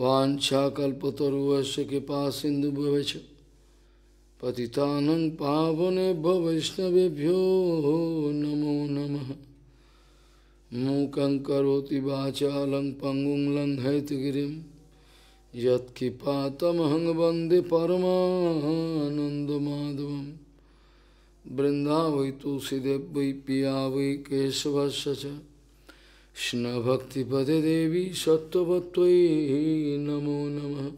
वाञ्छाकल्पतरुवश्च कृपा सिन्धुभ्यश्च पतितानं पावनेभ्यो वैष्णवेभ्यो नमो नमः मूकं करोति वाचालं पङ्गुं लङ्घयितगिरिं यत्किपातमहं वन्दे परमानन्दमाधवं वृन्दावै तुलसीदेव वै पिया वै केशवस्य च Krishna Bhakti Pade Devi Sattvatvai Namo Namah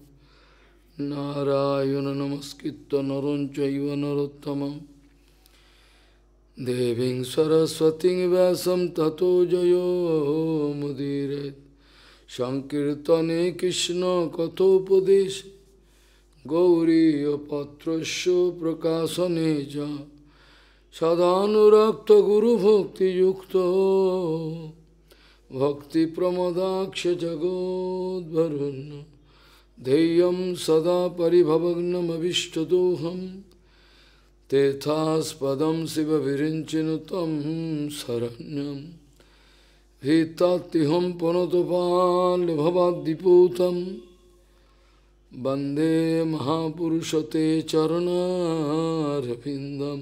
Narayana Namaskritta Naranchaiva Narottamam Deving Saraswati Vyasam Tato Jayo Mudire Krishna Kathopadesh Gauri Patrasya Prakasaneja Sadhanurakta Guru Bhakti Yukta भक्तिप्रमदाक्ष जगोद्भरुन् ध्येयं सदा परिभवग्नमभिष्टदोहं तेथास्पदं शिवविरिञ्चिनु तं शरण्यं भीतात्तिहं पुनतपाल्भवाद्दिपूतं वन्दे महापुरुषते चरणारविन्दं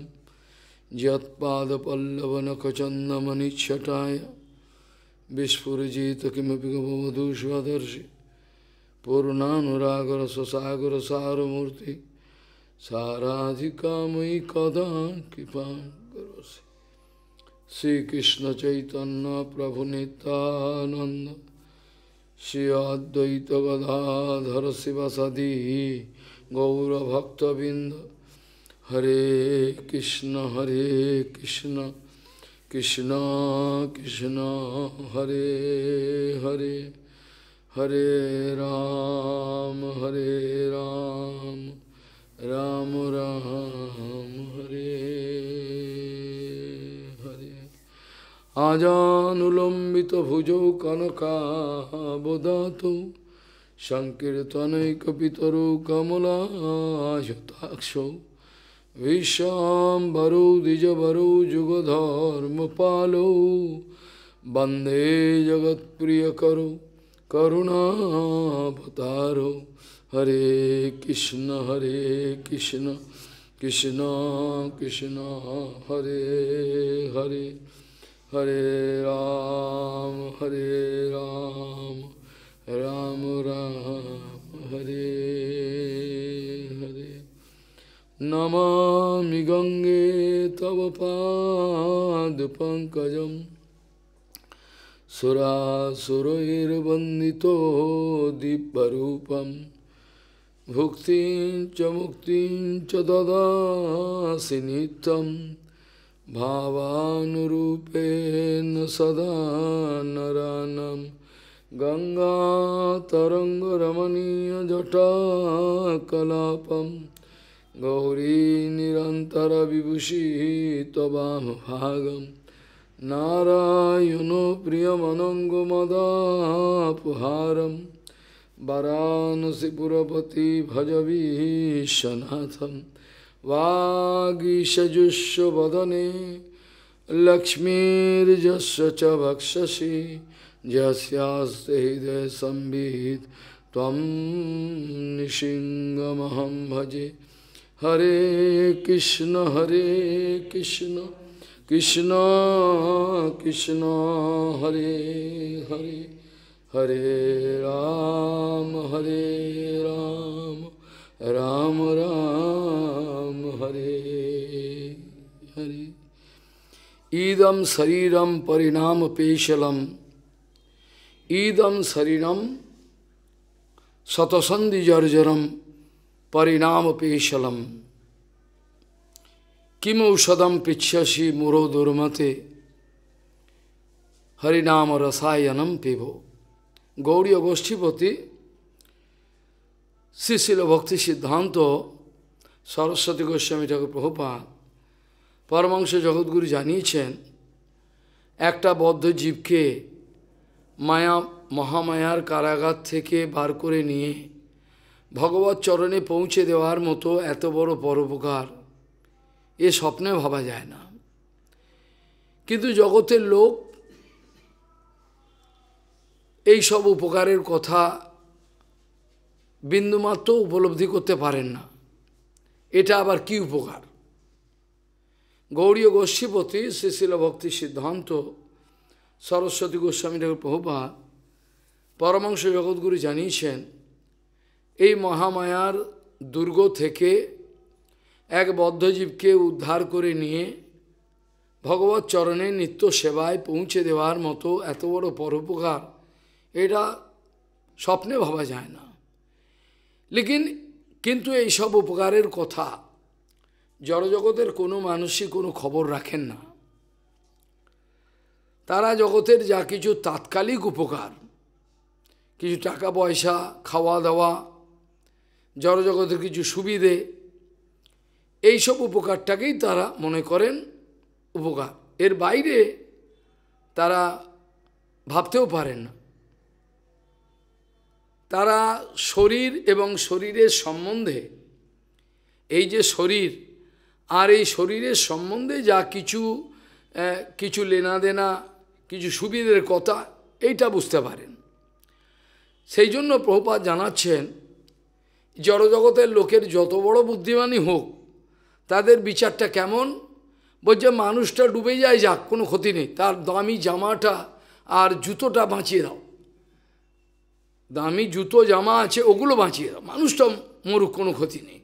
यत्पादपल्लवनखचन्दमनिच्छटाय Vishpurajita Kimapigabhavadushvadarshi Purunanuragara Sasagara Saramurti Saradhikamai Kadankipan Karasi Sri Krishna Chaitanya Prabhu Nityananda Sri Advaita Vadadhar Sivasadi Gaurabhaktavinda Hare Krishna Hare Krishna Krishna Krishna Hare Hare Hare Ram Hare Ram Ram Ram Hare Hare Ajanulambita bhujo kanaka bodhato Shankirtanai kapitaro kamala jataksho विश्वाम्बरो द्विजरो प्रिय करो करुणा करुणावतारो हरे कृष्ण हरे कृष्ण कृष्ण कृष्ण हरे हरे हरे राम हरे राम राम राम हरे हरे নমামি গঙ্গে তব পাদ পঙ্কজম সুরাসুরৈর্বন্দিত দিব্যরূপম ভুক্তি চ মুক্তি চ দদাসি নিত্যম ভাবানুরূপেণ সদা নরানম গঙ্গাতরঙ্গরমণীয় জটা কলাপম गौरी निरंतर विभूषि तवाम भागम नारायण प्रियमनंग मदापहारम वरानसीपुरपति भजवीशनाथम वागीशजुष्व वदने लक्ष्मीजस्व च वक्षसि जस्यास्ते हृदय संबित तम निशिंगमहम भजे हरे कृष्ण हरे कृष्ण कृष्ण कृष्ण हरे हरे हरे राम हरे राम राम राम हरे हरे ईद शरीर परिणाम पेशलम ईदम शरीर सतसंधि जर्जरम পরিণাম পেশলম কিম ঔষধম পিচ্ছসি মুরো দুর্মতে হরিনাম রসায়নম পিব গৌরী গোষ্ঠীপতি শ্রীশিল ভক্তি সিদ্ধান্ত সরস্বতী গোস্বামী ঠাকুর প্রভুপা পরমাংশ জগৎগুরু জানিয়েছেন একটা বদ্ধ জীবকে মায়া মহামায়ার কারাগার থেকে বার করে নিয়ে ভগবত চরণে পৌঁছে দেওয়ার মতো এত বড় পরোপকার এ স্বপ্নে ভাবা যায় না কিন্তু জগতের লোক এই সব উপকারের কথা বিন্দুমাত্র উপলব্ধি করতে পারেন না এটা আবার কি উপকার গৌরীয় গোষ্ঠীপতি শ্রীশীল ভক্তি সিদ্ধান্ত সরস্বতী গোস্বামী ঠাকুর প্রভুপা পরমাংশ জগৎগুরু জানিয়েছেন এই মহামায়ার দুর্গ থেকে এক বদ্ধজীবকে উদ্ধার করে নিয়ে ভগবত চরণে নিত্য সেবায় পৌঁছে দেওয়ার মতো এত বড় পরোপকার এটা স্বপ্নে ভাবা যায় না লেকিন কিন্তু এই সব উপকারের কথা জড়জগতের কোনো মানুষই কোনো খবর রাখেন না তারা জগতের যা কিছু তাৎকালিক উপকার কিছু টাকা পয়সা খাওয়া দাওয়া জড়জগতের কিছু সুবিধে এইসব উপকারটাকেই তারা মনে করেন উপকার এর বাইরে তারা ভাবতেও পারেন না তারা শরীর এবং শরীরের সম্বন্ধে এই যে শরীর আর এই শরীরের সম্বন্ধে যা কিছু কিছু লেনা দেনা কিছু সুবিধের কথা এইটা বুঝতে পারেন সেই জন্য প্রভুপাত জানাচ্ছেন জড়জগতের লোকের যত বড় বুদ্ধিমানই হোক তাদের বিচারটা কেমন বলছে মানুষটা ডুবে যায় যাক কোনো ক্ষতি নেই তার দামি জামাটা আর জুতোটা বাঁচিয়ে দাও দামি জুতো জামা আছে ওগুলো বাঁচিয়ে দাও মানুষটা মরুক কোনো ক্ষতি নেই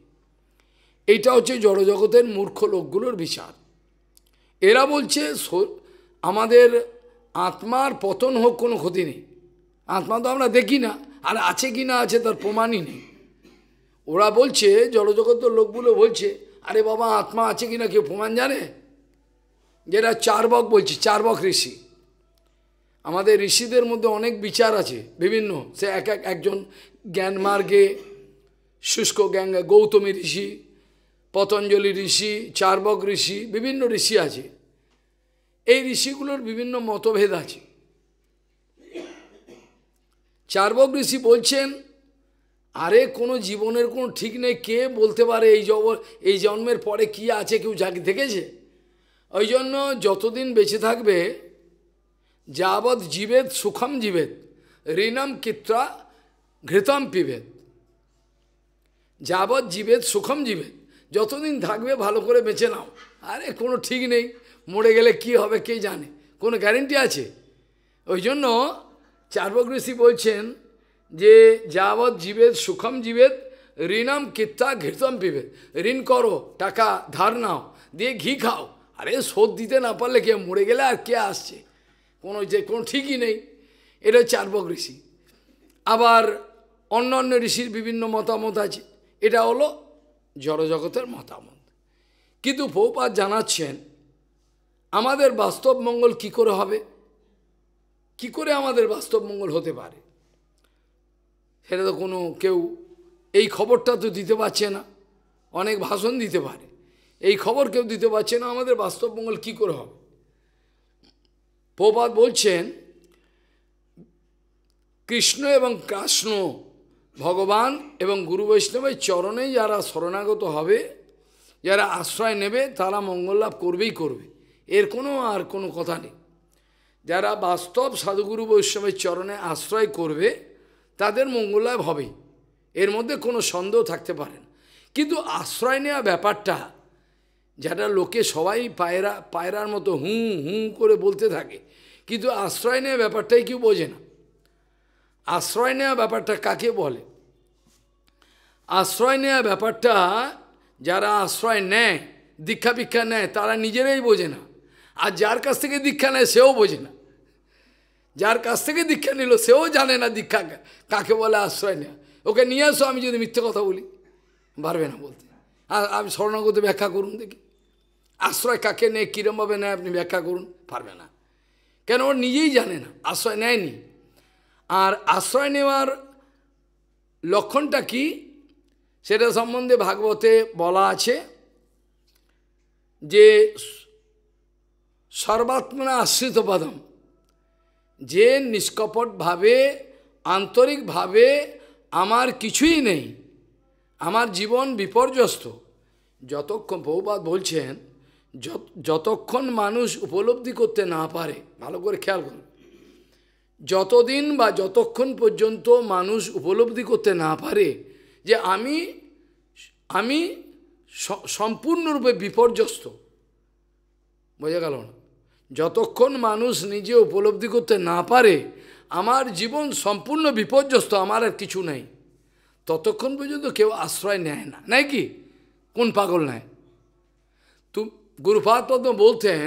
এইটা হচ্ছে জড়জগতের মূর্খ লোকগুলোর বিচার এরা বলছে আমাদের আত্মার পতন হোক কোনো ক্ষতি নেই আত্মা তো আমরা দেখি না আর আছে কি না আছে তার প্রমাণই নেই ওরা বলছে জলজগত লোকগুলো বলছে আরে বাবা আত্মা আছে কি না কেউ প্রমাণ জানে যেটা চারবক বলছি চারবক ঋষি আমাদের ঋষিদের মধ্যে অনেক বিচার আছে বিভিন্ন সে এক এক একজন জ্ঞানমার্গে শুষ্ক জ্ঞান গৌতমী ঋষি পতঞ্জলি ঋষি চার্বক ঋষি বিভিন্ন ঋষি আছে এই ঋষিগুলোর বিভিন্ন মতভেদ আছে চার্বক ঋষি বলছেন আরে কোনো জীবনের কোনো ঠিক নেই কে বলতে পারে এই জব এই জন্মের পরে কি আছে কেউ জাগি দেখেছে ওই জন্য যতদিন বেঁচে থাকবে যাবৎ জীবেদ সুখম জীবেদ ঋণম কিত্রা ঘৃতম পিবেদ যাবৎ জীবেদ সুখম জীবেদ যতদিন থাকবে ভালো করে বেঁচে নাও আরে কোনো ঠিক নেই মরে গেলে কি হবে কে জানে কোনো গ্যারেন্টি আছে ওই জন্য চার্বক বলছেন যে যাবৎ জীবেদ সুখম জীবেদ ঋণম কিত্তা ঘৃতম পিবেদ ঋণ করো টাকা ধার নাও দিয়ে ঘি খাও আরে শোধ দিতে না পারলে কে মরে গেলে আর কে আসছে কোনো যে কোনো ঠিকই নেই এটা চার্বক ঋষি আবার অন্য অন্য ঋষির বিভিন্ন মতামত আছে এটা হলো জড়জগতের মতামত কিন্তু পৌপাত জানাচ্ছেন আমাদের বাস্তব মঙ্গল কি করে হবে কি করে আমাদের বাস্তব মঙ্গল হতে পারে সেটা তো কোনো কেউ এই খবরটা তো দিতে পারছে না অনেক ভাষণ দিতে পারে এই খবর কেউ দিতে পারছে না আমাদের বাস্তবমঙ্গল কি করে হবে প্রপাত বলছেন কৃষ্ণ এবং কৃষ্ণ ভগবান এবং গুরু বৈষ্ণবের চরণে যারা শরণাগত হবে যারা আশ্রয় নেবে তারা মঙ্গল লাভ করবেই করবে এর কোনো আর কোনো কথা নেই যারা বাস্তব সাধুগুরু বৈষ্ণবের চরণে আশ্রয় করবে তাদের মঙ্গলায় হবে এর মধ্যে কোনো সন্দেহ থাকতে পারেন কিন্তু আশ্রয় নেওয়া ব্যাপারটা যারা লোকে সবাই পায়রা পায়রার মতো হুঁ হুঁ করে বলতে থাকে কিন্তু আশ্রয় নেওয়া ব্যাপারটাই কেউ বোঝে না আশ্রয় নেওয়া ব্যাপারটা কাকে বলে আশ্রয় নেওয়া ব্যাপারটা যারা আশ্রয় নেয় দীক্ষা ভিক্ষা নেয় তারা নিজেরাই বোঝে না আর যার কাছ থেকে দীক্ষা নেয় সেও বোঝে না যার কাছ থেকে দীক্ষা নিল সেও জানে না দীক্ষা কাকে বলে আশ্রয় নেওয়া ওকে নিয়ে আসো আমি যদি মিথ্যে কথা বলি পারবে না বলতে আর আমি স্বর্ণগত ব্যাখ্যা করুন দেখি আশ্রয় কাকে নেয় কীরমভাবে নেয় আপনি ব্যাখ্যা করুন পারবে না কেন ওর নিজেই জানে না আশ্রয় নেয়নি আর আশ্রয় নেওয়ার লক্ষণটা কি সেটা সম্বন্ধে ভাগবতে বলা আছে যে সর্বাত্মনা আশ্রিত পদম যে নিষ্কপটভাবে আন্তরিকভাবে আমার কিছুই নেই আমার জীবন বিপর্যস্ত যতক্ষণ বহুবাদ বলছেন যতক্ষণ মানুষ উপলব্ধি করতে না পারে ভালো করে খেয়াল করুন যতদিন বা যতক্ষণ পর্যন্ত মানুষ উপলব্ধি করতে না পারে যে আমি আমি সম্পূর্ণরূপে বিপর্যস্ত বোঝা গেল না যতক্ষণ মানুষ নিজে উপলব্ধি করতে না পারে আমার জীবন সম্পূর্ণ বিপর্যস্ত আমার আর কিছু নাই ততক্ষণ পর্যন্ত কেউ আশ্রয় নেয় না নাই কি কোন পাগল নেয় তু গুরুপাত পদ্ম বলতেন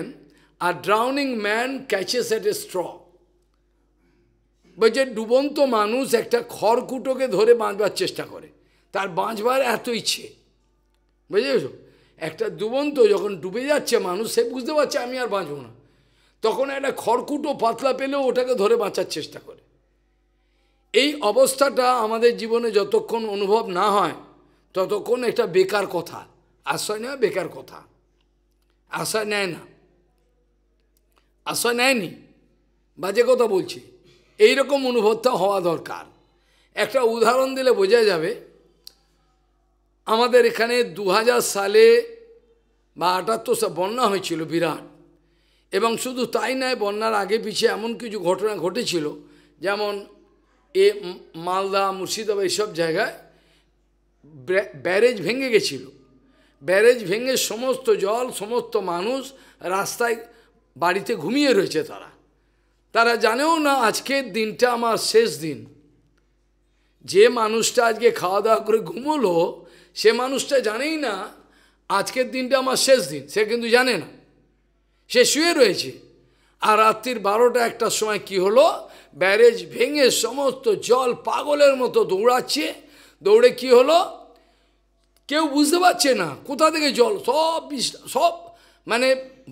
আর drowning man catches at a straw বলছে যে ডুবন্ত মানুষ একটা খড়কুটোকে ধরে বাঁচবার চেষ্টা করে তার বাঁচবার এত ইচ্ছে বুঝে একটা ডুবন্ত যখন ডুবে যাচ্ছে মানুষ সে বুঝতে পারছে আমি আর বাঁচব না তখন একটা খড়কুটো পাতলা পেলেও ওটাকে ধরে বাঁচার চেষ্টা করে এই অবস্থাটা আমাদের জীবনে যতক্ষণ অনুভব না হয় ততক্ষণ একটা বেকার কথা আশ্রয় নেওয়া বেকার কথা আশ্রয় নেয় না আশ্রয় নেয়নি বাজে কথা বলছি এই রকম অনুভবটা হওয়া দরকার একটা উদাহরণ দিলে বোঝা যাবে আমাদের এখানে দু সালে বা আটাত্তর বন্যা হয়েছিল বিরাট এবং শুধু তাই নয় বন্যার আগে পিছিয়ে এমন কিছু ঘটনা ঘটেছিল যেমন এ মালদা মুর্শিদাবাদ এইসব জায়গায় ব্যারেজ ভেঙে গেছিল ব্যারেজ ভেঙে সমস্ত জল সমস্ত মানুষ রাস্তায় বাড়িতে ঘুমিয়ে রয়েছে তারা তারা জানেও না আজকের দিনটা আমার শেষ দিন যে মানুষটা আজকে খাওয়া দাওয়া করে ঘুমোলো সে মানুষটা জানেই না আজকের দিনটা আমার শেষ দিন সে কিন্তু জানে না সে শুয়ে রয়েছে আর রাত্রির বারোটা একটার সময় কি হলো ব্যারেজ ভেঙে সমস্ত জল পাগলের মতো দৌড়াচ্ছে দৌড়ে কি হলো কেউ বুঝতে পারছে না কোথা থেকে জল সব সব মানে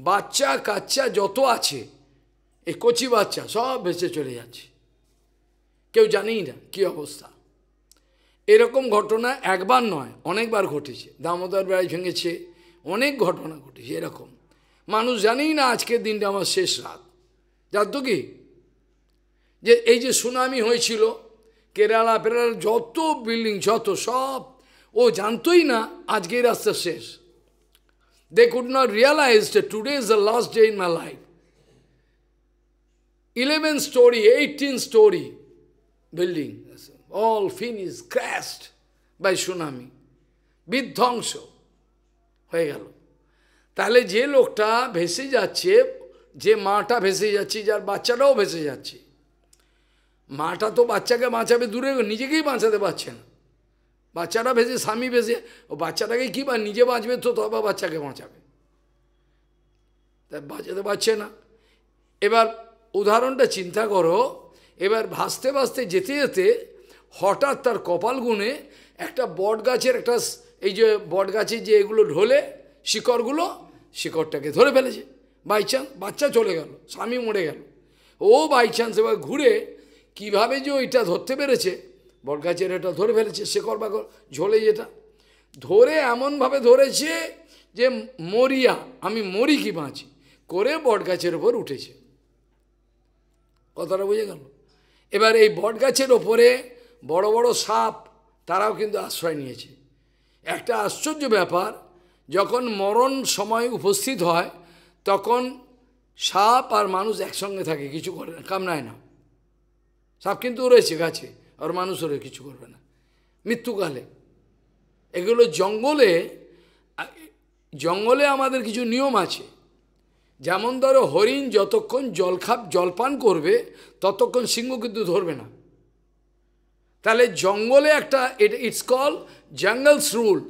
বাচ্চা কাচ্চা যত আছে এই কচি বাচ্চা সব ভেসে চলে যাচ্ছে কেউ জানেই না কি অবস্থা এরকম ঘটনা একবার নয় অনেকবার ঘটেছে দামোদর ব্যারেজ ভেঙেছে অনেক ঘটনা ঘটেছে এরকম মানুষ জানেই না আজকের দিনটা আমার শেষ রাত জানতো কি যে এই যে সুনামি হয়েছিল কেরালা পেরালা যত বিল্ডিং যত সব ও জানতোই না আজকে এই রাস্তা শেষ they could not realize today is the last day in my life eleven story eighteen story building all finish crashed by tsunami বিধ্বংস হয়ে গেল তাহলে যে লোকটা ভেসে যাচ্ছে যে মাটা ভেসে যাচ্ছে যার বাচ্চাটাও ভেসে যাচ্ছে মাটা তো বাচ্চাকে বাঁচাবে দূরে নিজেকেই বাঁচাতে পারছে না বাচ্চাটা ভেসে স্বামী ভেসে ও বাচ্চাটাকে কী বা নিজে বাঁচবে তো তবে বাচ্চাকে বাঁচাবে তাই বাঁচাতে পারছে না এবার উদাহরণটা চিন্তা করো এবার ভাসতে ভাসতে যেতে যেতে হঠাৎ তার কপাল গুনে একটা বট গাছের একটা এই যে বট গাছের যে এগুলো ঢোলে শিকড়গুলো শিকড়টাকে ধরে ফেলেছে বাই চান্স বাচ্চা চলে গেল স্বামী মরে গেল ও বাই চান্স এবার ঘুরে কিভাবে যে ওইটা ধরতে পেরেছে বটগাছের এটা ধরে ফেলেছে শেকর বাকর ঝোলে যেটা ধরে এমনভাবে ধরেছে যে মরিয়া আমি মরি কি বাঁচি করে বটগাছের ওপর উঠেছে কথাটা বুঝে গেল এবার এই বটগাছের ওপরে বড় বড় সাপ তারাও কিন্তু আশ্রয় নিয়েছে একটা আশ্চর্য ব্যাপার যখন মরণ সময় উপস্থিত হয় তখন সাপ আর মানুষ একসঙ্গে থাকে কিছু করে না কামনায় না সাপ কিন্তু রয়েছে গাছে আর মানুষ ওরে কিছু করবে না মৃত্যুকালে এগুলো জঙ্গলে জঙ্গলে আমাদের কিছু নিয়ম আছে যেমন ধরো হরিণ যতক্ষণ জলখাপ জলপান করবে ততক্ষণ সিংহ কিন্তু ধরবে না তাহলে জঙ্গলে একটা it's call jungles rules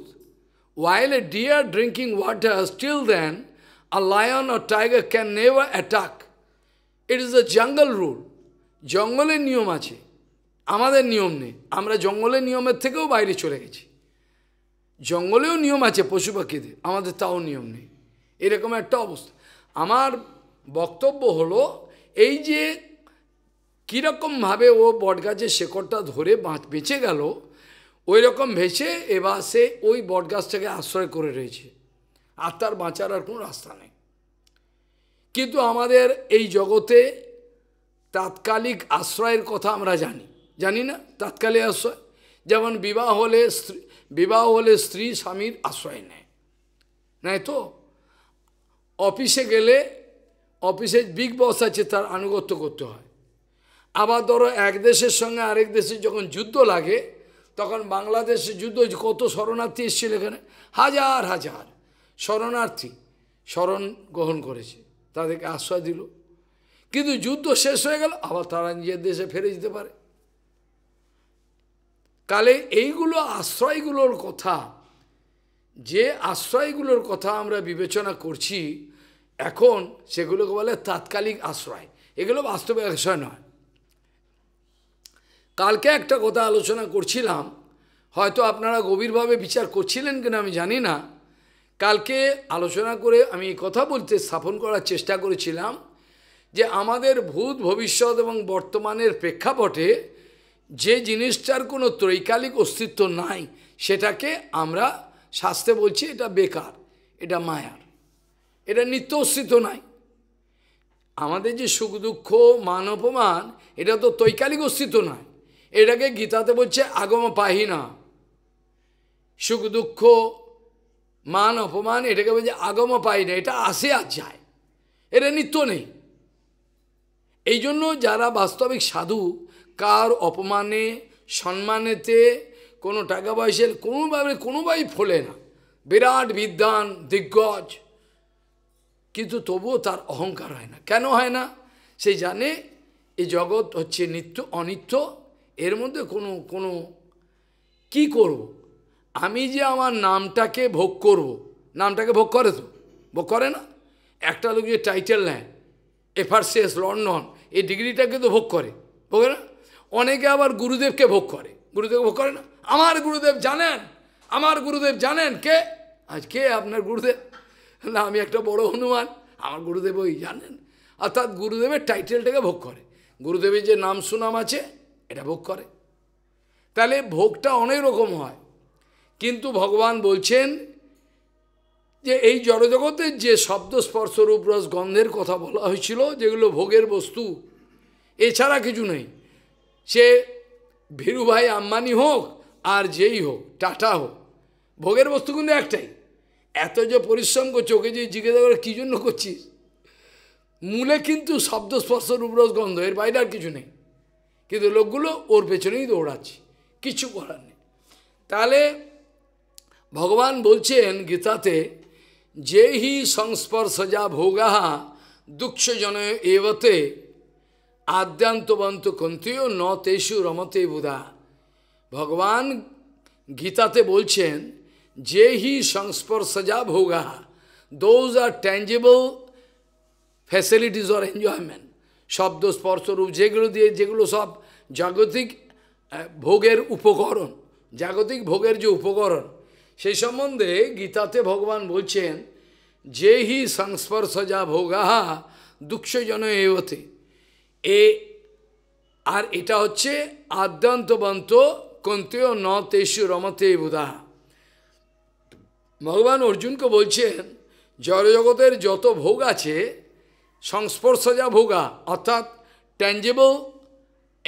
While a deer drinking water, still then, a lion or tiger can never attack. It is a jungle rule. জঙ্গলের নিয়ম আছে আমাদের নিয়ম নেই আমরা জঙ্গলের নিয়মের থেকেও বাইরে চলে গেছি জঙ্গলেও নিয়ম আছে পশু পাখিদের আমাদের তাও নিয়ম নেই এরকম একটা অবস্থা আমার বক্তব্য হলো এই যে কীরকমভাবে ও বটগাছের শেকড়টা ধরে বাঁচ বেঁচে গেল ওই রকম ভেসে এবার সে ওই বটগাছটাকে আশ্রয় করে রয়েছে আর তার বাঁচার আর কোনো রাস্তা নেই কিন্তু আমাদের এই জগতে তাৎকালিক আশ্রয়ের কথা আমরা জানি জানি না তাৎকালিক আশ্রয় যেমন বিবাহ হলে স্ত্রী বিবাহ হলে স্ত্রী স্বামীর আশ্রয় নেয় নাই তো অফিসে গেলে অফিসের বিগ বস আছে তার আনুগত্য করতে হয় আবার ধরো এক দেশের সঙ্গে আরেক দেশের যখন যুদ্ধ লাগে তখন বাংলাদেশে যুদ্ধ কত শরণার্থী এসেছিল এখানে হাজার হাজার শরণার্থী শরণ গ্রহণ করেছে তাদেরকে আশ্রয় দিল কিন্তু যুদ্ধ শেষ হয়ে গেল আবার তারা নিজের দেশে ফিরে যেতে পারে কালে এইগুলো আশ্রয়গুলোর কথা যে আশ্রয়গুলোর কথা আমরা বিবেচনা করছি এখন সেগুলোকে বলে তাৎকালিক আশ্রয় এগুলো বাস্তবে আশ্রয় নয় কালকে একটা কথা আলোচনা করছিলাম হয়তো আপনারা গভীরভাবে বিচার করছিলেন কিনা আমি জানি না কালকে আলোচনা করে আমি কথা বলতে স্থাপন করার চেষ্টা করেছিলাম যে আমাদের ভূত ভবিষ্যৎ এবং বর্তমানের প্রেক্ষাপটে যে জিনিসটার কোনো ত্রৈকালিক অস্তিত্ব নাই সেটাকে আমরা শাস্তে বলছি এটা বেকার এটা মায়ার এটা নিত্য অস্তিত্ব নাই আমাদের যে সুখ দুঃখ মান অপমান এটা তো তৈকালিক অস্তিত্ব নয় এটাকে গীতাতে বলছে আগম পাহিনা সুখ দুঃখ মান অপমান এটাকে বলছে আগম পাই না এটা আসে আর যায় এটা নিত্য নেই এই জন্য যারা বাস্তবিক সাধু কার অপমানে সম্মানেতে কোনো টাকা পয়সা কোনোভাবে কোনোভাবেই ফোলে না বিরাট বিদ্যান দিগ্গজ কিন্তু তবুও তার অহংকার হয় না কেন হয় না সে জানে এই জগৎ হচ্ছে নিত্য অনিত্য এর মধ্যে কোনো কোনো কি করব। আমি যে আমার নামটাকে ভোগ করব। নামটাকে ভোগ করে তো ভোগ করে না একটা লোক যে টাইটেল নেয় এফারসেস লন্ডন এই ডিগ্রিটাকে তো ভোগ করে ভোগে না অনেকে আবার গুরুদেবকে ভোগ করে গুরুদেব ভোগ করে না আমার গুরুদেব জানেন আমার গুরুদেব জানেন কে আজ কে আপনার গুরুদেব না আমি একটা বড় হনুমান আমার গুরুদেব ওই জানেন অর্থাৎ গুরুদেবের টাইটেলটাকে ভোগ করে গুরুদেবের যে নাম সুনাম আছে এটা ভোগ করে তাহলে ভোগটা অনেক রকম হয় কিন্তু ভগবান বলছেন যে এই জড়জগতের যে শব্দ স্পর্শ রূপরস গন্ধের কথা বলা হয়েছিল যেগুলো ভোগের বস্তু এছাড়া কিছু নেই সে ভীরুভাই আম্বানি হোক আর যেই হোক টাটা হোক ভোগের বস্তু কিন্তু একটাই এত যে পরিশ্রম করছে ওকে যে জিজ্ঞাসা করে কী জন্য করছিস মূলে কিন্তু শব্দ স্পর্শ রূপরস গন্ধ এর বাইরে আর কিছু নেই কিন্তু লোকগুলো ওর পেছনেই দৌড়াচ্ছে কিছু করার নেই তাহলে ভগবান বলছেন গীতাতে যে হি সংস্পর্শ যা ভোগাহা দুঃখজন এবতে আদ্যান্তবন্ত কন্তিও ন তেষু রমতে বুধা ভগবান গীতাতে বলছেন যে হি সংস্পর্শ যা ভোগাহা those are tangible facilities or enjoyment শব্দ স্পর্শরূপ রূপ যেগুলো দিয়ে যেগুলো সব জাগতিক ভোগের উপকরণ জাগতিক ভোগের যে উপকরণ সেই সম্বন্ধে গীতাতে ভগবান বলছেন যে হি সংস্পর্শ যা ভোগাহা দুঃখজন এ আর এটা হচ্ছে আদ্যান্তবন্ত কন্তেয় ন তেসু রমতে বুধাহা ভগবান অর্জুনকে বলছেন জড়জগতের যত ভোগ আছে সংস্পর্শ যা ভোগা অর্থাৎ ট্যাঞ্জেবল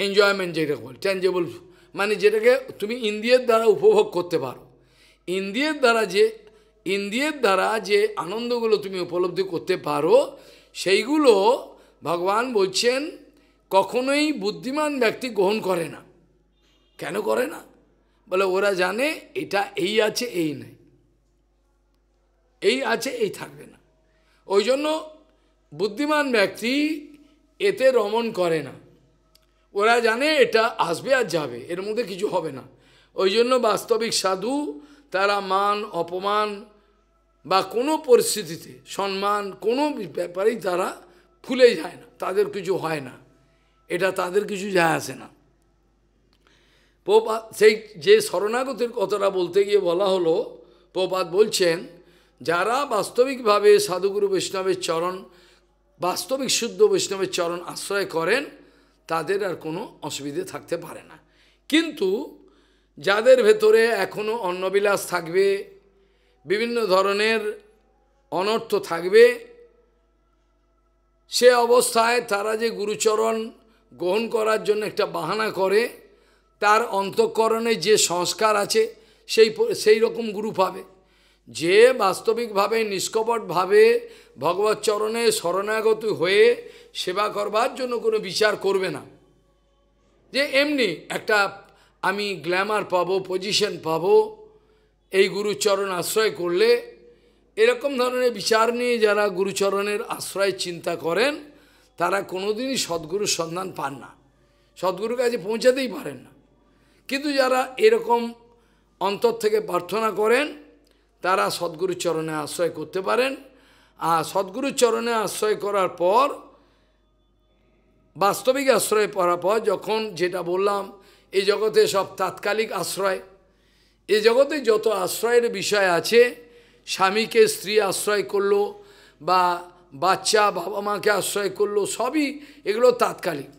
এনজয়মেন্ট যেটাকে বল ট্যাঞ্জেবল মানে যেটাকে তুমি ইন্দ্রিয়ের দ্বারা উপভোগ করতে পারো ইন্দ্রিয়ের দ্বারা যে ইন্দ্রিয়ের দ্বারা যে আনন্দগুলো তুমি উপলব্ধি করতে পারো সেইগুলো ভগবান বলছেন কখনোই বুদ্ধিমান ব্যক্তি গ্রহণ করে না কেন করে না বলে ওরা জানে এটা এই আছে এই নেই এই আছে এই থাকবে না ওই জন্য বুদ্ধিমান ব্যক্তি এতে রমণ করে না ওরা জানে এটা আসবে আর যাবে এর মধ্যে কিছু হবে না ওই জন্য বাস্তবিক সাধু তারা মান অপমান বা কোনো পরিস্থিতিতে সম্মান কোনো ব্যাপারেই তারা ফুলে যায় না তাদের কিছু হয় না এটা তাদের কিছু যায় আসে না প্রপাত সেই যে শরণাগতির কথাটা বলতে গিয়ে বলা হলো প্রপাত বলছেন যারা বাস্তবিকভাবে সাধুগুরু বৈষ্ণবের চরণ বাস্তবিক শুদ্ধ বৈষ্ণবের চরণ আশ্রয় করেন তাদের আর কোনো অসুবিধে থাকতে পারে না কিন্তু যাদের ভেতরে এখনও অন্নবিলাস থাকবে বিভিন্ন ধরনের অনর্থ থাকবে সে অবস্থায় তারা যে গুরুচরণ গ্রহণ করার জন্য একটা বাহানা করে তার অন্তঃকরণে যে সংস্কার আছে সেই সেই রকম গুরু পাবে যে বাস্তবিকভাবে নিষ্কপটভাবে ভগবত চরণে শরণাগত হয়ে সেবা করবার জন্য কোনো বিচার করবে না যে এমনি একটা আমি গ্ল্যামার পাবো পজিশন পাবো এই গুরুচরণ আশ্রয় করলে এরকম ধরনের বিচার নিয়ে যারা গুরুচরণের আশ্রয় চিন্তা করেন তারা কোনোদিনই সদ্গুরুর সন্ধান পান না সদ্গুরুর কাছে পৌঁছাতেই পারেন না কিন্তু যারা এরকম অন্তর থেকে প্রার্থনা করেন তারা সদ্গুরু চরণে আশ্রয় করতে পারেন আর সদ্গুরু চরণে আশ্রয় করার পর বাস্তবিক আশ্রয় পড়ার পর যখন যেটা বললাম এই জগতে সব তাৎকালিক আশ্রয় এই জগতে যত আশ্রয়ের বিষয় আছে স্বামীকে স্ত্রী আশ্রয় করলো বা বাচ্চা বাবা মাকে আশ্রয় করলো সবই এগুলো তাৎকালিক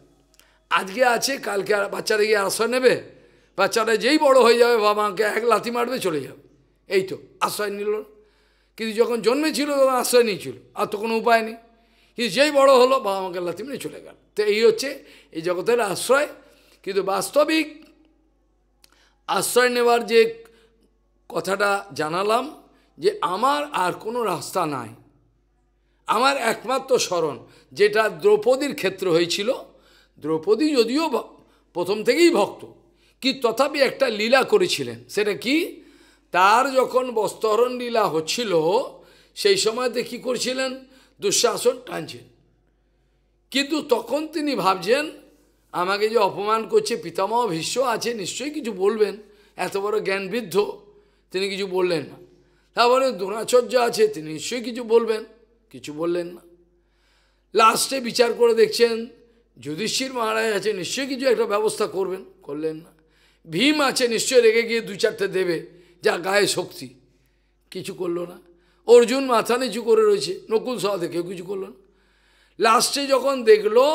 আজকে আছে কালকে বাচ্চারা গিয়ে আশ্রয় নেবে বাচ্চারা যেই বড় হয়ে যাবে বাবা মাকে এক লাথি মারবে চলে যাবে এই তো আশ্রয় নিল কিন্তু যখন জন্মেছিল তখন আশ্রয় নিয়েছিল আর তো কোনো উপায় নেই কিন্তু যেই বড় হলো বাবা আমাকে লাথি মেরে চলে গেল তো এই হচ্ছে এই জগতের আশ্রয় কিন্তু বাস্তবিক আশ্রয় নেওয়ার যে কথাটা জানালাম যে আমার আর কোনো রাস্তা নাই আমার একমাত্র স্মরণ যেটা দ্রৌপদীর ক্ষেত্র হয়েছিল দ্রৌপদী যদিও প্রথম থেকেই ভক্ত কি তথাপি একটা লীলা করেছিলেন সেটা কি তার যখন বস্ত্রহরণ লীলা হচ্ছিল সেই সময়তে কি করছিলেন দুঃশাসন টানছেন কিন্তু তখন তিনি ভাবছেন আমাকে যে অপমান করছে পিতামহ ভীষ্ম আছে নিশ্চয়ই কিছু বলবেন এত বড় জ্ঞানবৃদ্ধ তিনি কিছু বললেন না তারপরে দ্রোণাচর্য আছে তিনি নিশ্চয়ই কিছু বলবেন কিছু বললেন না লাস্টে বিচার করে দেখছেন যুধিষ্ঠির মহারাজ আছে নিশ্চয়ই কিছু একটা ব্যবস্থা করবেন করলেন না ভীম আছে নিশ্চয়ই রেগে গিয়ে দু চারটে দেবে যা গায়ে শক্তি কিছু করলো না অর্জুন মাথা নিচু করে রয়েছে নকুল সহদে কেউ কিছু করলো না লাস্টে যখন দেখলো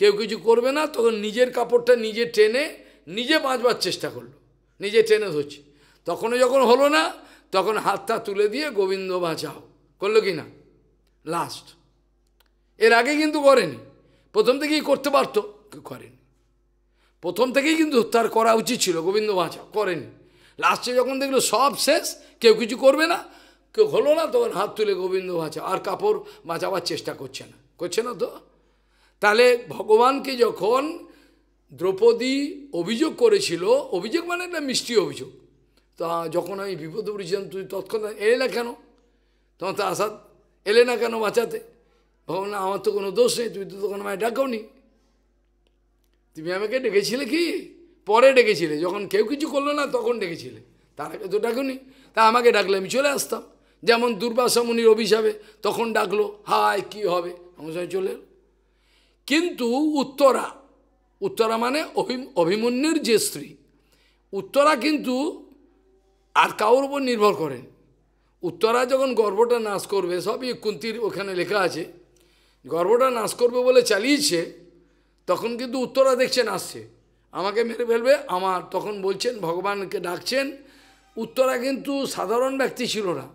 কেউ কিছু করবে না তখন নিজের কাপড়টা নিজে টেনে নিজে বাঁচবার চেষ্টা করলো নিজে টেনে ধরছে তখনও যখন হলো না তখন হাতটা তুলে দিয়ে গোবিন্দ বাঁচাও করলো কি না লাস্ট এর আগে কিন্তু করেনি প্রথম থেকেই করতে পারতো করেনি প্রথম থেকেই কিন্তু তার করা উচিত ছিল গোবিন্দ বাঁচাও করেনি লাস্টে যখন দেখলো সব শেষ কেউ কিছু করবে না কেউ হলো না তখন হাত তুলে গোবিন্দ বাঁচা আর কাপড় বাঁচাবার চেষ্টা করছে না করছে না তো তাহলে ভগবানকে যখন দ্রৌপদী অভিযোগ করেছিল অভিযোগ মানে একটা মিষ্টি অভিযোগ তা যখন আমি বিপদে পড়েছিলাম তুই তৎক্ষণাৎ এলে না কেন তখন তো আসাদ এলে না কেন বাঁচাতে ভগবান আমার তো কোনো দোষ নেই তুই তো তখন আমায় ডাকো তুমি আমাকে ডেকেছিলে কি পরে ডেকেছিলে যখন কেউ কিছু করলো না তখন ডেকেছিলে তার আগে তো ডাকুনি তা আমাকে ডাকলে আমি চলে আসতাম যেমন দুর্বাসা মুনির অভিশাপে তখন ডাকলো হায় কি হবে আমার সঙ্গে চলে কিন্তু উত্তরা উত্তরা মানে অভিম অভিমন্যুর যে স্ত্রী উত্তরা কিন্তু আর কাউর উপর নির্ভর করেন উত্তরা যখন গর্বটা নাশ করবে সবই কুন্তির ওখানে লেখা আছে গর্বটা নাশ করবে বলে চালিয়েছে তখন কিন্তু উত্তরা দেখছেন আসছে আমাকে মেরে ফেলবে আমার তখন বলছেন ভগবানকে ডাকছেন উত্তরা কিন্তু সাধারণ ব্যক্তি ছিল না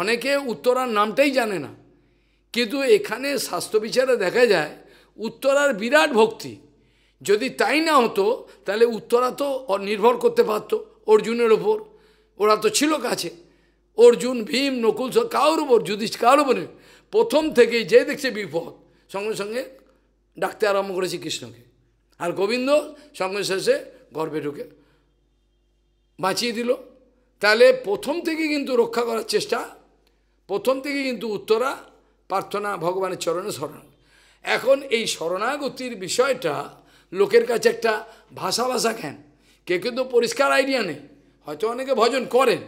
অনেকে উত্তরার নামটাই জানে না কিন্তু এখানে স্বাস্থ্য বিচারে দেখা যায় উত্তরার বিরাট ভক্তি যদি তাই না হতো তাহলে উত্তরা তো নির্ভর করতে পারত অর্জুনের ওপর ওরা তো ছিল কাছে অর্জুন ভীম নকুল সব কারোর ওপর যুধিষ্ঠ কারোর ওপরে প্রথম থেকেই যে দেখছে বিপদ সঙ্গে সঙ্গে ডাকতে আরম্ভ করেছে কৃষ্ণকে আর গোবিন্দ সঙ্গে শেষে গর্বে ঢুকে বাঁচিয়ে দিল তাহলে প্রথম থেকে কিন্তু রক্ষা করার চেষ্টা প্রথম থেকে কিন্তু উত্তরা প্রার্থনা ভগবানের চরণে স্মরণ এখন এই শরণাগতির বিষয়টা লোকের কাছে একটা ভাষা ভাষা কেন কে কিন্তু পরিষ্কার আইডিয়া নেই হয়তো অনেকে ভজন করেন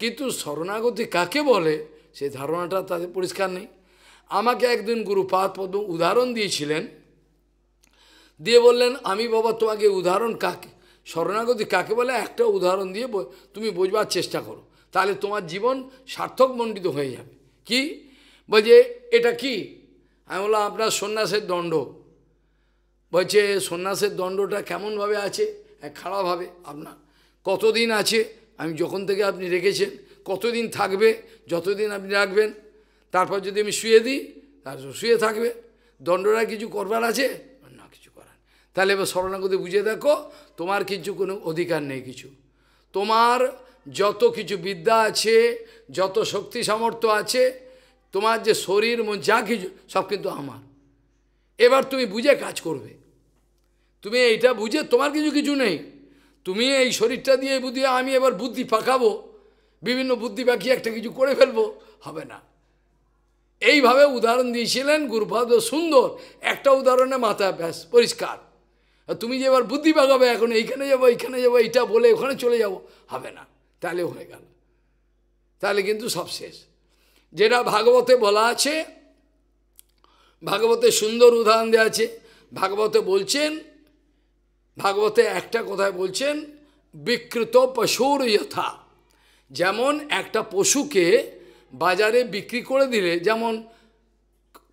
কিন্তু শরণাগতি কাকে বলে সেই ধারণাটা তাদের পরিষ্কার নেই আমাকে একদিন গুরুপাদ পদ্ম উদাহরণ দিয়েছিলেন দিয়ে বললেন আমি বাবা তোমাকে উদাহরণ কাকে শরণাগতি কাকে বলে একটা উদাহরণ দিয়ে তুমি বোঝবার চেষ্টা করো তাহলে তোমার জীবন সার্থক মণ্ডিত হয়ে যাবে কি বলছে এটা কি আমি বললাম আপনার সন্ন্যাসের দণ্ড বলছে সন্ন্যাসের দণ্ডটা কেমনভাবে আছে হ্যাঁ, খারাপভাবে আপনার কতদিন আছে আমি যখন থেকে আপনি রেখেছেন কতদিন থাকবে যতদিন আপনি রাখবেন তারপর যদি আমি শুয়ে দিই তার শুয়ে থাকবে দণ্ডটা কিছু করবার আছে তাহলে এবার শরণাগতি বুঝে দেখো তোমার কিছু কোনো অধিকার নেই কিছু তোমার যত কিছু বিদ্যা আছে যত শক্তি সামর্থ্য আছে তোমার যে শরীর মন যা কিছু সব কিন্তু আমার এবার তুমি বুঝে কাজ করবে তুমি এইটা বুঝে তোমার কিছু কিছু নেই তুমি এই শরীরটা দিয়ে বুদ্ধি আমি এবার বুদ্ধি পাকাবো বিভিন্ন বুদ্ধি পাকিয়ে একটা কিছু করে ফেলবো হবে না এইভাবে উদাহরণ দিয়েছিলেন গুরুপাদ সুন্দর একটা উদাহরণে মাথা ব্যাস পরিষ্কার আর তুমি যে এবার বুদ্ধি বাগাবে এখন এইখানে যাবো এইখানে যাবো এইটা বলে ওখানে চলে যাব হবে না তাহলে হয়ে গেল তাহলে কিন্তু সব শেষ যেটা ভাগবতে বলা আছে ভাগবতে সুন্দর উদাহরণ দেওয়া আছে ভাগবতে বলছেন ভাগবতে একটা কথায় বলছেন বিকৃত পশুর যথা যেমন একটা পশুকে বাজারে বিক্রি করে দিলে যেমন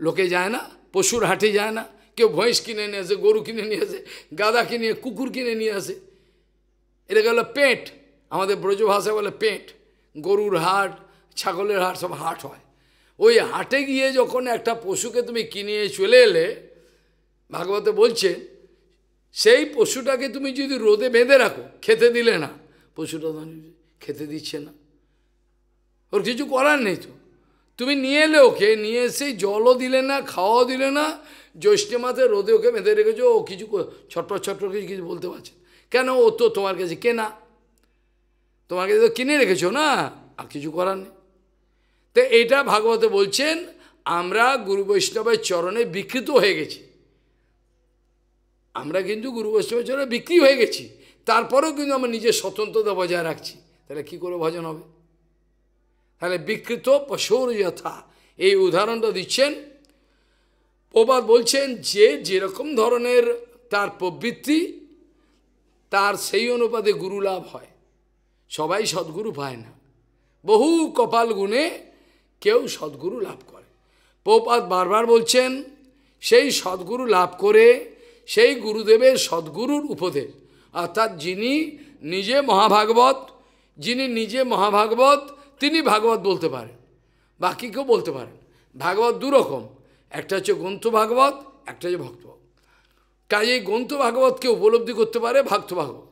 লোকে যায় না পশুর হাটে যায় না কেউ ভয়েস কিনে নিয়ে আসে গরু কিনে নিয়ে আসে গাদা কিনে কুকুর কিনে নিয়ে আসে এটাকে হলো পেট আমাদের ব্রজভাষায় বলে পেট গরুর হাট ছাগলের হাট সব হাট হয় ওই হাটে গিয়ে যখন একটা পশুকে তুমি কিনে চলে এলে ভাগবতে বলছে সেই পশুটাকে তুমি যদি রোদে বেঁধে রাখো খেতে দিলে না পশুটা খেতে দিচ্ছে না ওর কিছু করার নেই তো তুমি নিয়ে এলে ওকে নিয়ে এসে জলও দিলে না খাওয়াও দিলে না জ্যৈষ্ঠ মাসে রোদে ওকে বেঁধে রেখেছো ও কিছু ছোট্ট ছোট্ট কিছু কিছু বলতে পারছে কেন ও তো তোমার কাছে কেনা তোমার কাছে তো কিনে রেখেছো না আর কিছু করার নেই তো এইটা ভাগবতে বলছেন আমরা গুরু বৈষ্ণবের চরণে বিকৃত হয়ে গেছি আমরা কিন্তু গুরু বৈষ্ণবের চরণে বিক্রি হয়ে গেছি তারপরেও কিন্তু আমরা নিজের স্বতন্ত্রতা বজায় রাখছি তাহলে কি করে ভজন হবে তাহলে বিকৃত পশুর যথা এই উদাহরণটা দিচ্ছেন ওবার বলছেন যে যেরকম ধরনের তার প্রবৃত্তি তার সেই অনুপাতে গুরু লাভ হয় সবাই সদ্গুরু পায় না বহু কপাল গুণে কেউ সদ্গুরু লাভ করে পৌপাত বারবার বলছেন সেই সদ্গুরু লাভ করে সেই গুরুদেবের সদ্গুরুর উপদেশ অর্থাৎ যিনি নিজে মহাভাগবত যিনি নিজে মহাভাগবত তিনি ভাগবত বলতে পারেন বাকি কেউ বলতে পারেন ভাগবত দুরকম একটা হচ্ছে গ্রন্থ ভাগবত একটা হচ্ছে ভক্ত কাজে গ্রন্থ ভাগবতকে উপলব্ধি করতে পারে ভক্ত ভাগবত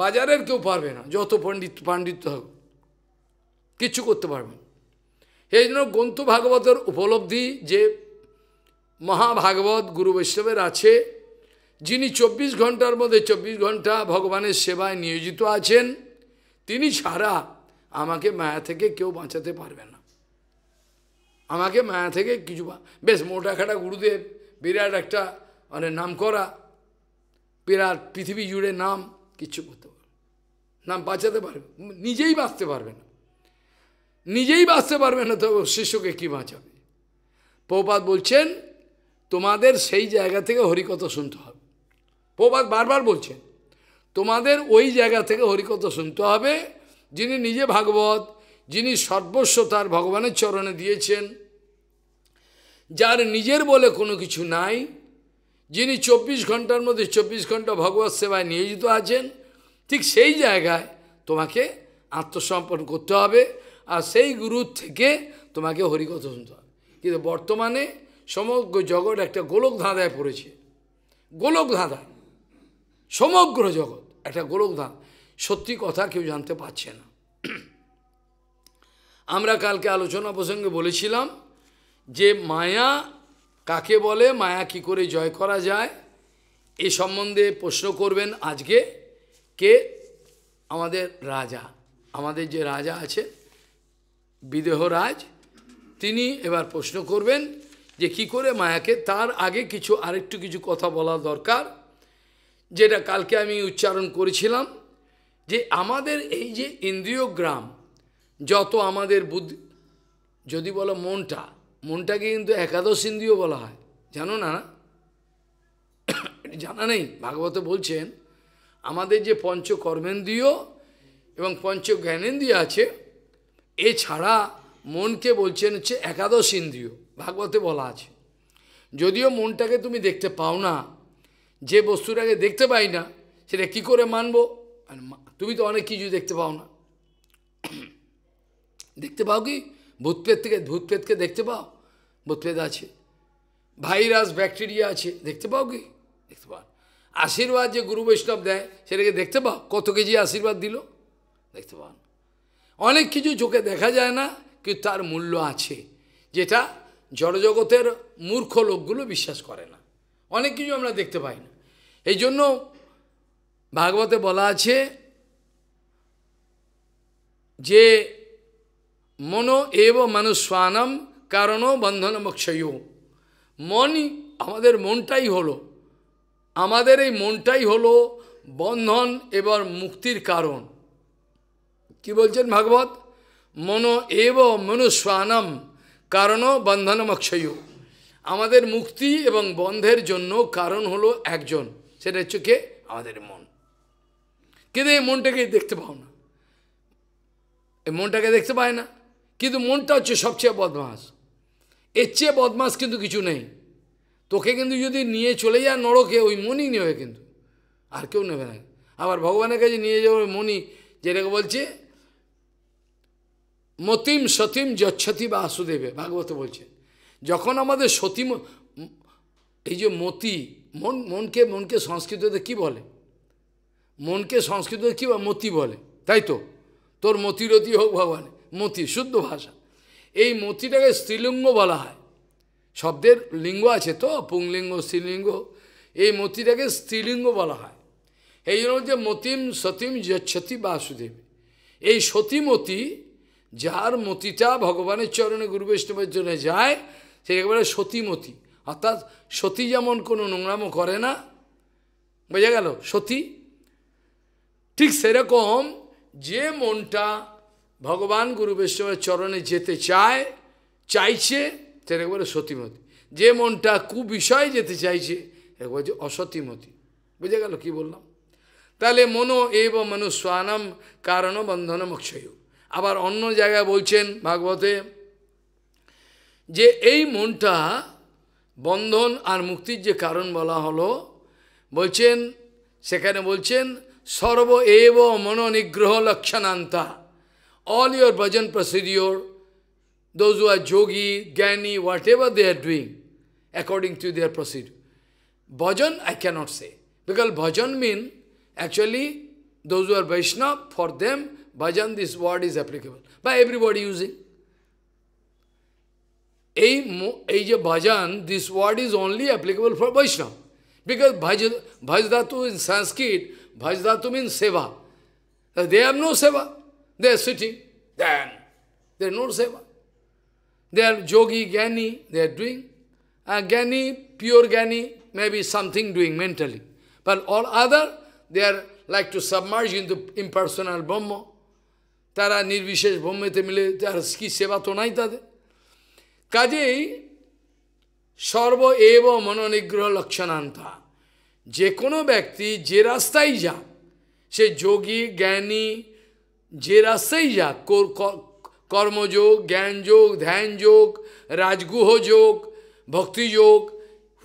বাজারের কেউ পারবে না যত পণ্ডিত পাণ্ডিত্য হোক কিছু করতে পারবে না এই জন্য গ্রন্থ ভাগবতের উপলব্ধি যে মহাভাগবত গুরু বৈষ্ণবের আছে যিনি ২৪ ঘন্টার মধ্যে ২৪ ঘন্টা ভগবানের সেবায় নিয়োজিত আছেন তিনি ছাড়া আমাকে মায়া থেকে কেউ বাঁচাতে পারবে না আমাকে মায়া থেকে কিছু বেশ মোটাখাটা গুরুদেব বিরাট একটা মানে নাম করা বিরাট পৃথিবী জুড়ে নাম কিচ্ছু করতে পারবে নাম বাঁচাতে পারবে নিজেই বাঁচতে পারবে না নিজেই বাঁচতে পারবে না তো শিষ্যকে কী বাঁচাবে পৌপাত বলছেন তোমাদের সেই জায়গা থেকে হরিকথা শুনতে হবে পৌপাত বারবার বলছেন তোমাদের ওই জায়গা থেকে হরিকথা শুনতে হবে যিনি নিজে ভাগবত যিনি সর্বস্ব তার ভগবানের চরণে দিয়েছেন যার নিজের বলে কোনো কিছু নাই যিনি চব্বিশ ঘন্টার মধ্যে চব্বিশ ঘন্টা ভগবত সেবায় নিয়োজিত আছেন ঠিক সেই জায়গায় তোমাকে আত্মসম্পন্ন করতে হবে আর সেই গুরুর থেকে তোমাকে হরিকথা শুনতে হবে কিন্তু বর্তমানে সমগ্র জগৎ একটা গোলক ধাঁধায় পড়েছে গোলক ধাঁধা সমগ্র জগৎ একটা গোলক ধাঁধা সত্যি কথা কেউ জানতে পারছে না আমরা কালকে আলোচনা প্রসঙ্গে বলেছিলাম যে মায়া কাকে বলে মায়া কি করে জয় করা যায় এ সম্বন্ধে প্রশ্ন করবেন আজকে কে আমাদের রাজা আমাদের যে রাজা আছে বিদেহরাজ তিনি এবার প্রশ্ন করবেন যে কি করে মায়াকে তার আগে কিছু আরেকটু কিছু কথা বলা দরকার যেটা কালকে আমি উচ্চারণ করেছিলাম যে আমাদের এই যে ইন্দ্রিয় গ্রাম যত আমাদের বুদ্ধি যদি বলো মনটা মনটাকে কিন্তু একাদশ ইন্দ্রিয় বলা হয় জানো না জানা নেই ভাগবত বলছেন আমাদের যে পঞ্চ কর্মেন্দ্রীয় এবং পঞ্চ জ্ঞানেন্দ্রিয় আছে এছাড়া মনকে বলছেন হচ্ছে একাদশ ইন্দ্রিয় ভাগবতে বলা আছে যদিও মনটাকে তুমি দেখতে পাও না যে বস্তুটাকে দেখতে পাই না সেটা কি করে মানবো তুমি তো অনেক কিছু দেখতে পাও না দেখতে পাও কি ভূতপ্রেত থেকে ভূতপ্রেতকে দেখতে পাও ভূতপ্রেত আছে ভাইরাস ব্যাকটেরিয়া আছে দেখতে পাও কি দেখতে পাও আশীর্বাদ যে গুরু বৈষ্ণব দেয় সেটাকে দেখতে পাও কত কেজি আশীর্বাদ দিল দেখতে পাও অনেক কিছু চোখে দেখা যায় না কি তার মূল্য আছে যেটা জড়জগতের মূর্খ লোকগুলো বিশ্বাস করে না অনেক কিছু আমরা দেখতে পাই না এই জন্য ভাগবতে বলা আছে যে মনো এব মনুস্বানম কারণ বন্ধন মক্ষয় মনই আমাদের মনটাই হলো আমাদের এই মনটাই হলো বন্ধন এবার মুক্তির কারণ কি বলছেন ভাগবত মনো এব কারণ কারণও বন্ধনমক্ষয় আমাদের মুক্তি এবং বন্ধের জন্য কারণ হলো একজন সেটা হচ্ছে কে আমাদের মন কিন্তু এই মনটাকে দেখতে পাও না এই মনটাকে দেখতে পায় না কিন্তু মনটা হচ্ছে সবচেয়ে বদমাস এর চেয়ে বদমাস কিন্তু কিছু নেই তোকে কিন্তু যদি নিয়ে চলে যায় নরকে ওই মনই নেবে কিন্তু আর কেউ নেবে না আবার ভগবানের কাছে নিয়ে যাবে মনি যেটাকে বলছে মতিম সতীম যচ্ছতি বা আসুদেবে ভাগবত বলছে যখন আমাদের সতীম এই যে মতি মন মনকে মনকে সংস্কৃততে কি বলে মনকে সংস্কৃততে কী বা মতি বলে তাই তো তোর মতিরতি হোক ভগবান মতি শুদ্ধ ভাষা এই মতিটাকে স্ত্রীলিঙ্গ বলা হয় শব্দের লিঙ্গ আছে তো পুংলিঙ্গ স্ত্রীলিঙ্গ এই মতিটাকে স্ত্রীলিঙ্গ বলা হয় এই জন্য যে মতিম সতীম যচ্ছতি বাসুদেব এই সতীমতি যার মতিটা ভগবানের চরণে গুরু বৈষ্ণবের জন্য যায় সে একেবারে সতীমতি অর্থাৎ সতী যেমন কোনো নোংরামো করে না বোঝা গেল সতী ঠিক সেরকম যে মনটা ভগবান গুরু বৈষ্ণবের চরণে যেতে চায় চাইছে সেটা একবারে সতীমতী যে মনটা কুবিষয়ে যেতে চাইছে একবার যে অসতীমতী বুঝে গেল কি বললাম তাহলে মনো এব মনুস্বানম কারণ বন্ধন মক্ষয় আবার অন্য জায়গায় বলছেন ভাগবতে যে এই মনটা বন্ধন আর মুক্তির যে কারণ বলা হলো বলছেন সেখানে বলছেন সর্ব এব মনো নিগ্রহ লক্ষণান্তা all your bhajan procedure, those who are jogi, gani, whatever they are doing, according to their procedure. Bhajan, I cannot say. Because bhajan means, actually, those who are Vaishnava, for them, bhajan, this word is applicable. By everybody using. এই এই যে bhajan, this word is only applicable for Vaishnava. Because bhaj, bhajdatu in Sanskrit, bhajdatu means seva. They have no seva. They are sitting, then they are no seva. They are yogi, gani, they are doing. Uh, gani, pure gani, maybe something doing mentally. But all other, they are like to submerge into impersonal Brahma. Tara nirvishesh ব্রহ্মেতে te mile, tara ski seva to তাদের কাজেই সর্ব এব মনোনিগ্রহ লক্ষণান্তা যে কোনো ব্যক্তি যে রাস্তায় ja. সে যোগী জ্ঞানী যে রাস্তাই যাক কর্মযোগ জ্ঞানযোগ ধ্যানযোগ রাজগুহ যোগ ভক্তি যোগ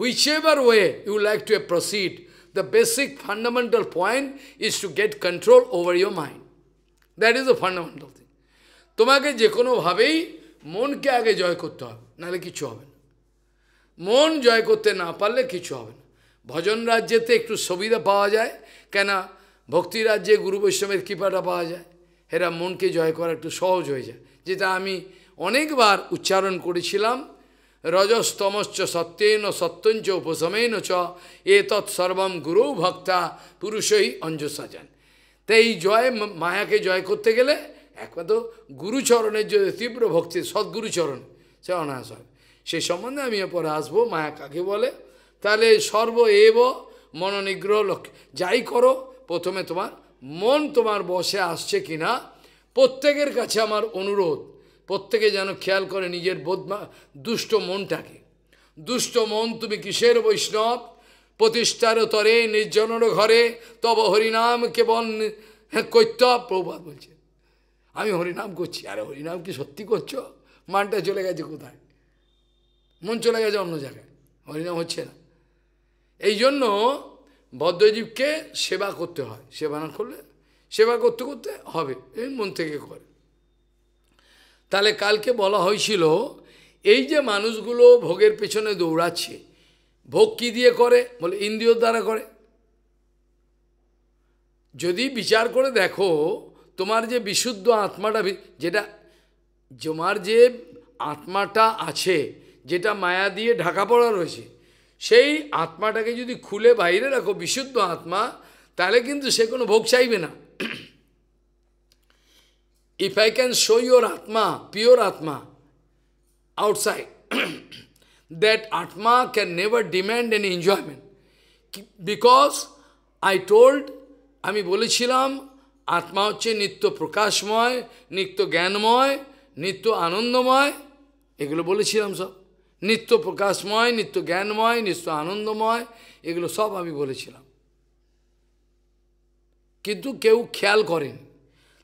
whichever way you like to proceed the basic fundamental point is to get control over your mind that is the fundamental thing তোমাকে যে কোনোভাবেই মনকে আগে জয় করতে হবে নাহলে কিছু হবে না মন জয় করতে না পারলে কিছু হবে না ভজন রাজ্যেতে একটু সুবিধা পাওয়া যায় কেন ভক্তি রাজ্যে গুরু বৈষ্ণবের কৃপাটা পাওয়া যায় এরা মনকে জয় করা একটু সহজ হয়ে যায় যেটা আমি অনেকবার উচ্চারণ করেছিলাম রজস্তমশ্চ সত্যেন সত্যঞ্চ উপশমেন চ এ তৎসর্বম গুরু ভক্তা পুরুষই অঞ্জসা সাজান তাই এই জয় মায়াকে জয় করতে গেলে একমাত্র গুরুচরণের যে তীব্র ভক্তি সদ্গুরুচরণ সে অনায়াস হয় সে সম্বন্ধে আমি এরপরে আসবো মায়া কাকে বলে তাহলে সর্ব এব মননিগ্রহ লক্ষ্য যাই করো প্রথমে তোমার মন তোমার বসে আসছে কিনা প্রত্যেকের কাছে আমার অনুরোধ প্রত্যেকে যেন খেয়াল করে নিজের বোধমা দুষ্ট মনটাকে দুষ্ট মন তুমি কিসের বৈষ্ণব প্রতিষ্ঠার তরে নির্জনর ঘরে তব হরিনাম কেবল হ্যাঁ কৈত্য প্রভাত বলছে আমি হরিনাম করছি আরে হরিনাম কি সত্যি করছো মানটা চলে গেছে কোথায় মন চলে গেছে অন্য জায়গায় হরিনাম হচ্ছে না এই জন্য বদ্ধজীবকে সেবা করতে হয় সেবা না করলে সেবা করতে করতে হবে এই মন থেকে করে তাহলে কালকে বলা হয়েছিল এই যে মানুষগুলো ভোগের পেছনে দৌড়াচ্ছে ভোগ কী দিয়ে করে বলে ইন্দ্রিয় দ্বারা করে যদি বিচার করে দেখো তোমার যে বিশুদ্ধ আত্মাটা যেটা তোমার যে আত্মাটা আছে যেটা মায়া দিয়ে ঢাকা পড়া রয়েছে সেই আত্মাটাকে যদি খুলে বাইরে রাখো বিশুদ্ধ আত্মা তাহলে কিন্তু সে কোনো ভোগ চাইবে না if I can show your atma pure atma outside that atma can never demand an enjoyment because I told আমি বলেছিলাম আত্মা হচ্ছে নিত্য প্রকাশময় নিত্য জ্ঞানময় নিত্য আনন্দময় এগুলো বলেছিলাম সব নিত্য প্রকাশময় নিত্য জ্ঞানময় নিত্য আনন্দময় এগুলো সব আমি বলেছিলাম কিন্তু কেউ খেয়াল করেন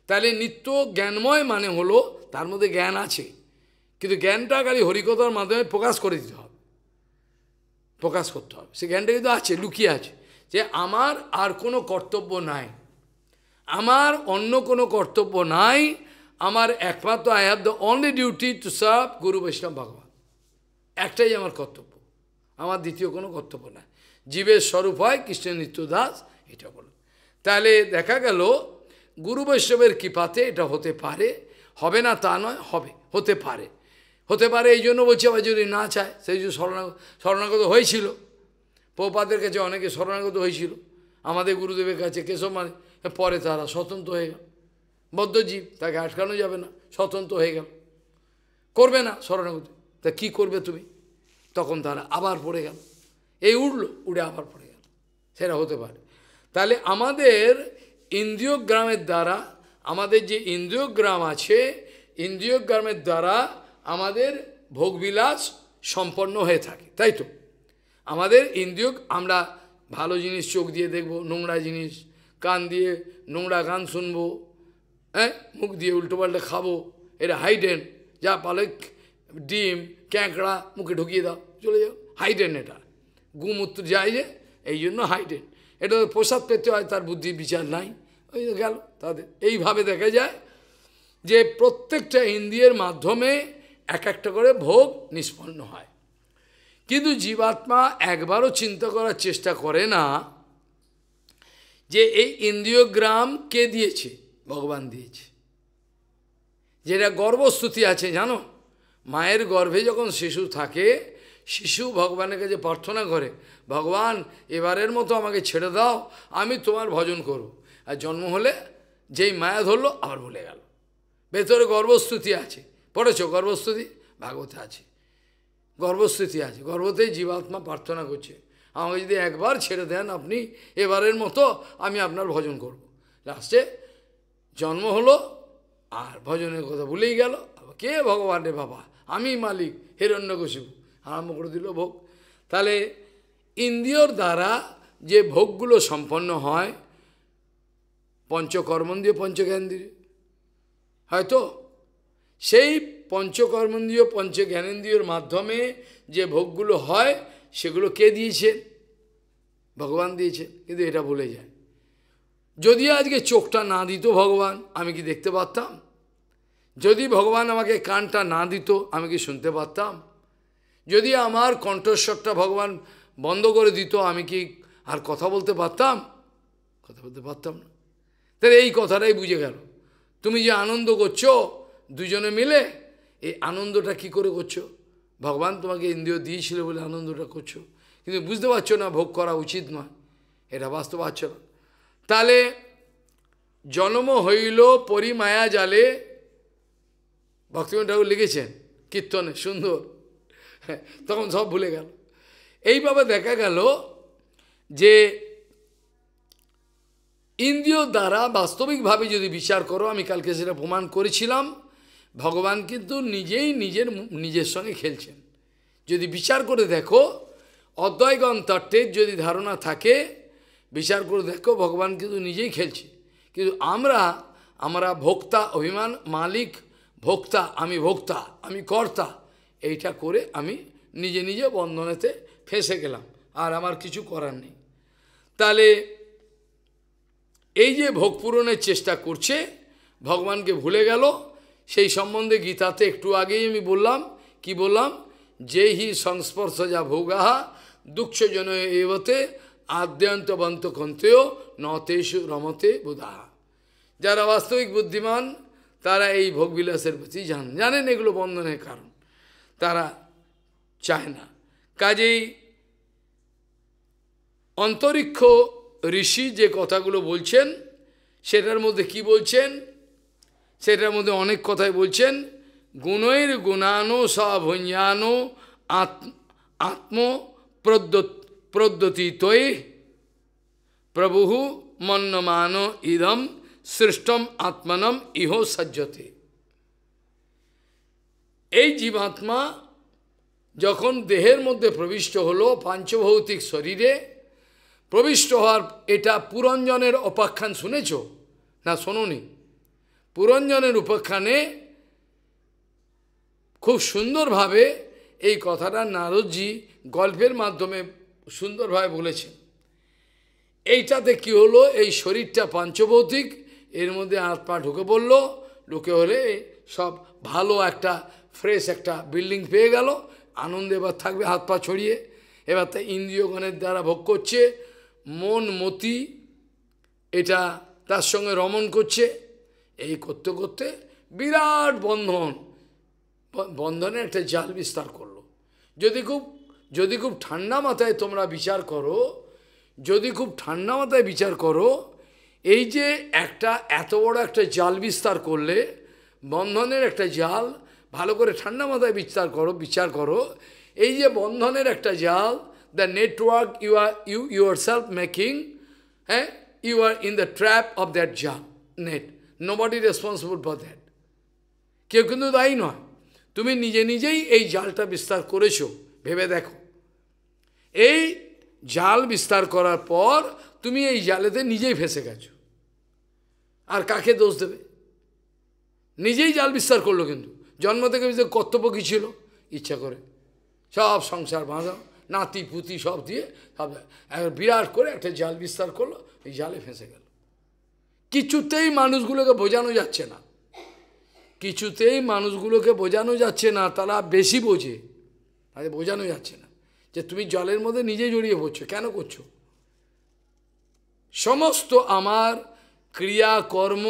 তাহলে নিত্য জ্ঞানময় মানে হলো তার মধ্যে জ্ঞান আছে কিন্তু জ্ঞানটা খালি হরিকতার মাধ্যমে প্রকাশ করে দিতে হবে প্রকাশ করতে হবে সে জ্ঞানটা কিন্তু আছে লুকিয়ে আছে যে আমার আর কোনো কর্তব্য নাই আমার অন্য কোনো কর্তব্য নাই আমার একমাত্র I have the only duty to serve guru Vaishnava ভগবান একটাই আমার কর্তব্য আমার দ্বিতীয় কোনো কর্তব্য না জীবের স্বরূপ হয় কৃষ্ণ দাস এটা বল তাহলে দেখা গেল গুরু বৈষ্ণবের কৃপাতে এটা হতে পারে হবে না তা নয় হবে হতে পারে হতে পারে এই জন্য বলছি আবার যদি না চায় সেই জন্য স্মরণাগত স্মরণাগত হয়েছিল পোপাদের কাছে অনেকে স্মরণাগত হয়েছিল আমাদের গুরুদেবের কাছে কেশব মানে পরে তারা স্বতন্ত্র হয়ে গেল বদ্ধজীব তাকে আটকানো যাবে না স্বতন্ত্র হয়ে গেল করবে না স্মরণাগত তা কি করবে তুমি তখন তারা আবার পড়ে গেল এই উড়ল উড়ে আবার পড়ে গেল সেটা হতে পারে তাহলে আমাদের ইন্দ্রিয়গ্রামের দ্বারা আমাদের যে ইন্দ্রিয়গ্রাম আছে ইন্দ্রিয়গ্রামের দ্বারা আমাদের ভোগবিলাস সম্পন্ন হয়ে থাকে তাই তো আমাদের ইন্দ্রিয় আমরা ভালো জিনিস চোখ দিয়ে দেখব নোংরা জিনিস কান দিয়ে নোংরা গান শুনবো হ্যাঁ মুখ দিয়ে উল্টোপাল্টা খাবো এটা হাইডেন যা পালে ডিম ক্যাঁকড়া মুখে ঢুকিয়ে দাও চলে যাও হাইডেন এটা গুমূত্র যায় যে এই জন্য হাইডেন এটা প্রসাদ পেতে হয় তার বুদ্ধি বিচার নাই ওই গেল তাদের এইভাবে দেখা যায় যে প্রত্যেকটা ইন্দ্রিয়ের মাধ্যমে এক একটা করে ভোগ নিষ্পন্ন হয় কিন্তু জীবাত্মা একবারও চিন্তা করার চেষ্টা করে না যে এই ইন্দ্রিয়গ্রাম কে দিয়েছে ভগবান দিয়েছে যেটা গর্বস্তুতি আছে জানো মায়ের গর্ভে যখন শিশু থাকে শিশু ভগবানের কাছে প্রার্থনা করে ভগবান এবারের মতো আমাকে ছেড়ে দাও আমি তোমার ভজন করব আর জন্ম হলে যেই মায়া ধরলো আবার ভুলে গেল ভেতরে গর্বস্তুতি আছে পড়েছ গর্বস্তুতি ভাগবতে আছে গর্বস্তুতি আছে গর্বতেই জীবাত্মা প্রার্থনা করছে আমাকে যদি একবার ছেড়ে দেন আপনি এবারের মতো আমি আপনার ভজন করব। লাস্টে জন্ম হলো আর ভজনের কথা ভুলেই গেল কে ভগবান রে বাবা আমি মালিক হিরণ্য কুসু আরম্ভ করে দিল ভোগ তাহলে ইন্দ্রিয়র দ্বারা যে ভোগগুলো সম্পন্ন হয় পঞ্চকর্মন্দ্রীয় পঞ্চজ্ঞানেন্দ্রিয় হয়তো সেই পঞ্চকর্মন্দীয় পঞ্চজ্ঞানেন্দ্রিয়র মাধ্যমে যে ভোগগুলো হয় সেগুলো কে দিয়েছে ভগবান দিয়েছে কিন্তু এটা ভুলে যায় যদি আজকে চোখটা না দিত ভগবান আমি কি দেখতে পারতাম যদি ভগবান আমাকে কানটা না দিত আমি কি শুনতে পারতাম যদি আমার কণ্ঠস্বরটা ভগবান বন্ধ করে দিত আমি কি আর কথা বলতে পারতাম কথা বলতে পারতাম না তাহলে এই কথাটাই বুঝে গেল তুমি যে আনন্দ করছো দুজনে মিলে এই আনন্দটা কি করে করছো ভগবান তোমাকে ইন্দ্রিয় দিয়েছিল বলে আনন্দটা করছো কিন্তু বুঝতে পারছো না ভোগ করা উচিত নয় এটা বাস্তব আচ্ছ তাহলে জন্ম হইল পরিমায়া জালে ভক্তিমন ঠাকুর লিখেছেন কীর্তনে সুন্দর তখন সব ভুলে গেল এইভাবে দেখা গেল যে ইন্দ্রিয় দ্বারা বাস্তবিকভাবে যদি বিচার করো আমি কালকে সেটা প্রমাণ করেছিলাম ভগবান কিন্তু নিজেই নিজের নিজের সঙ্গে খেলছেন যদি বিচার করে দেখো অদ্বয়গণ তত্ত্বের যদি ধারণা থাকে বিচার করে দেখো ভগবান কিন্তু নিজেই খেলছে কিন্তু আমরা আমরা ভোক্তা অভিমান মালিক ভোক্তা আমি ভোক্তা আমি কর্তা এইটা করে আমি নিজে নিজে বন্ধনেতে ফেসে গেলাম আর আমার কিছু করার নেই তাহলে এই যে ভোগ পূরণের চেষ্টা করছে ভগবানকে ভুলে গেল সেই সম্বন্ধে গীতাতে একটু আগেই আমি বললাম কি বললাম যে হি সংস্পর্শ যা ভোগাহা দুঃখজন এবতে বন্ত কন্তেও নতেশু রমতে বোধাহা যারা বাস্তবিক বুদ্ধিমান তারা এই ভোগবিলাসের প্রতি জান জানেন এগুলো বন্ধনের কারণ তারা চায় না কাজেই অন্তরিক্ষ ঋষি যে কথাগুলো বলছেন সেটার মধ্যে কি বলছেন সেটার মধ্যে অনেক কথাই বলছেন গুণের গুণানো সভঞ্জানো আত্ম আত্ম প্রদ্যতি তৈ প্রভু মন্নমান ইদম সৃষ্টম আত্মানম ইহ সজ্জতে এই জীবাত্মা যখন দেহের মধ্যে প্রবিষ্ট হলো পাঞ্চভৌতিক শরীরে প্রবিষ্ট হওয়ার এটা পুরঞ্জনের অপাখ্যান শুনেছ না শোনি পুরঞ্জনের উপাখ্যানে খুব সুন্দরভাবে এই কথাটা নারদজি গল্পের মাধ্যমে সুন্দরভাবে বলেছেন এইটাতে কি হলো এই শরীরটা পাঞ্চভৌতিক এর মধ্যে হাত পা ঢুকে পড়ল ঢুকে হলে সব ভালো একটা ফ্রেশ একটা বিল্ডিং পেয়ে গেল আনন্দে এবার থাকবে হাত পা ছড়িয়ে এবার তা ইন্দ্রিয়গণের দ্বারা ভোগ করছে মন মতি এটা তার সঙ্গে রমণ করছে এই করতে করতে বিরাট বন্ধন বন্ধনে একটা জাল বিস্তার করলো যদি খুব যদি খুব ঠান্ডা মাথায় তোমরা বিচার করো যদি খুব ঠান্ডা মাথায় বিচার করো এই যে একটা এত বড় একটা জাল বিস্তার করলে বন্ধনের একটা জাল ভালো করে ঠান্ডা মাথায় বিস্তার করো বিচার করো এই যে বন্ধনের একটা জাল the network you are you yourself making হ্যাঁ you are in the trap of that জাল net nobody responsible for that কেউ কিন্তু দায়ী নয় তুমি নিজে নিজেই এই জালটা বিস্তার করেছো ভেবে দেখো এই জাল বিস্তার করার পর তুমি এই জালেতে নিজেই ফেসে গেছো আর কাকে দোষ দেবে নিজেই জাল বিস্তার করলো কিন্তু জন্ম থেকে কর্তব্য কী ছিল ইচ্ছা করে সব সংসার বাঁধা নাতি পুতি সব দিয়ে সব বিরাট করে একটা জাল বিস্তার করলো এই জালে ফেঁসে গেল কিছুতেই মানুষগুলোকে বোঝানো যাচ্ছে না কিছুতেই মানুষগুলোকে বোঝানো যাচ্ছে না তারা বেশি বোঝে তাদের বোঝানো যাচ্ছে না যে তুমি জলের মধ্যে নিজে জড়িয়ে পড়ছো কেন করছো সমস্ত আমার ক্রিয়া কর্ম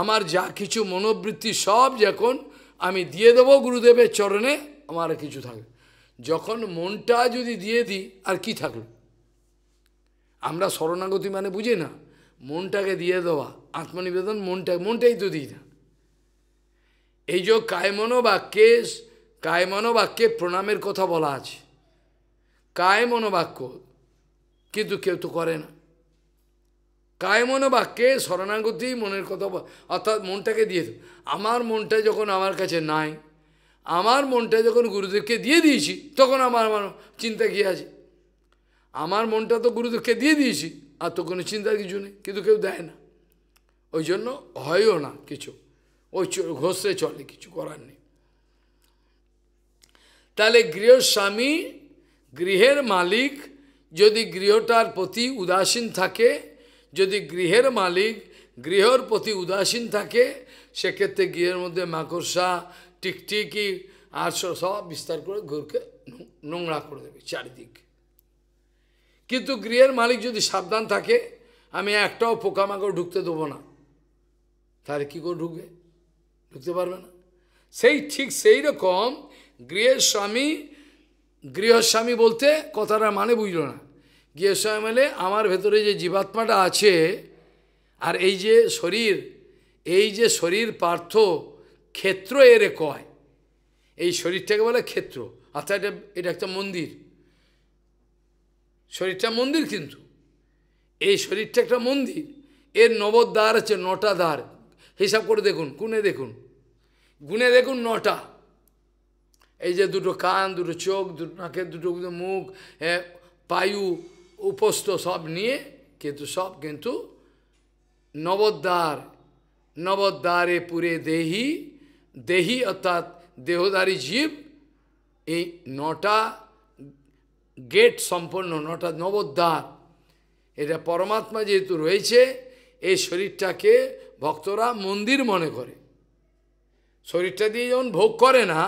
আমার যা কিছু মনোবৃত্তি সব যখন আমি দিয়ে দেবো গুরুদেবের চরণে আমার কিছু থাকবে যখন মনটা যদি দিয়ে দিই আর কি থাকলো আমরা শরণাগতি মানে বুঝি না মনটাকে দিয়ে দেওয়া আত্মনিবেদন মনটা মনটাই তো দিই না এই যে কায়মনো বাক্যে কায়মনো বাক্যে প্রণামের কথা বলা আছে কায় বাক্য কিন্তু কেউ তো করে না কায়মন বাক্যে শরণাগতি মনের কথা অর্থাৎ মনটাকে দিয়ে আমার মনটা যখন আমার কাছে নাই আমার মনটা যখন গুরুদেবকে দিয়ে দিয়েছি তখন আমার আমার চিন্তা কী আছে আমার মনটা তো গুরুদেবকে দিয়ে দিয়েছি আর তো কোনো চিন্তার কিছু নেই কিন্তু কেউ দেয় না ওই জন্য হয়ও না কিছু ওই ঘষে চলে কিছু করার নেই তাহলে গৃহস্বামী গৃহের মালিক যদি গৃহটার প্রতি উদাসীন থাকে যদি গৃহের মালিক গৃহর প্রতি উদাসীন থাকে সেক্ষেত্রে গৃহের মধ্যে মাকড়সা টিকটিকি আর সব বিস্তার করে ঘুরকে নোংরা করে দেবে চারিদিক কিন্তু গৃহের মালিক যদি সাবধান থাকে আমি একটাও পোকামাকড় ঢুকতে দেবো না তাহলে কী করে ঢুকবে ঢুকতে পারবে না সেই ঠিক সেই রকম গৃহের স্বামী গৃহস্বামী বলতে কথাটা মানে বুঝল না গিয়ে সময় আমার ভেতরে যে জীবাত্মাটা আছে আর এই যে শরীর এই যে শরীর পার্থ ক্ষেত্র এরে কয় এই শরীরটাকে বলে ক্ষেত্র অর্থাৎ এটা এটা একটা মন্দির শরীরটা মন্দির কিন্তু এই শরীরটা একটা মন্দির এর নবদ্বার আছে নটা দ্বার হিসাব করে দেখুন গুনে দেখুন গুনে দেখুন নটা এই যে দুটো কান দুটো চোখ দুটো নাকের দুটো মুখ পায়ু উপস্থ সব নিয়ে কিন্তু সব কিন্তু নবদ্বার নবদ্বারে পুরে দেহি দেহি অর্থাৎ দেহদারী জীব এই নটা গেট সম্পন্ন নটা নবদ্বার এটা পরমাত্মা যেহেতু রয়েছে এই শরীরটাকে ভক্তরা মন্দির মনে করে শরীরটা দিয়ে যেমন ভোগ করে না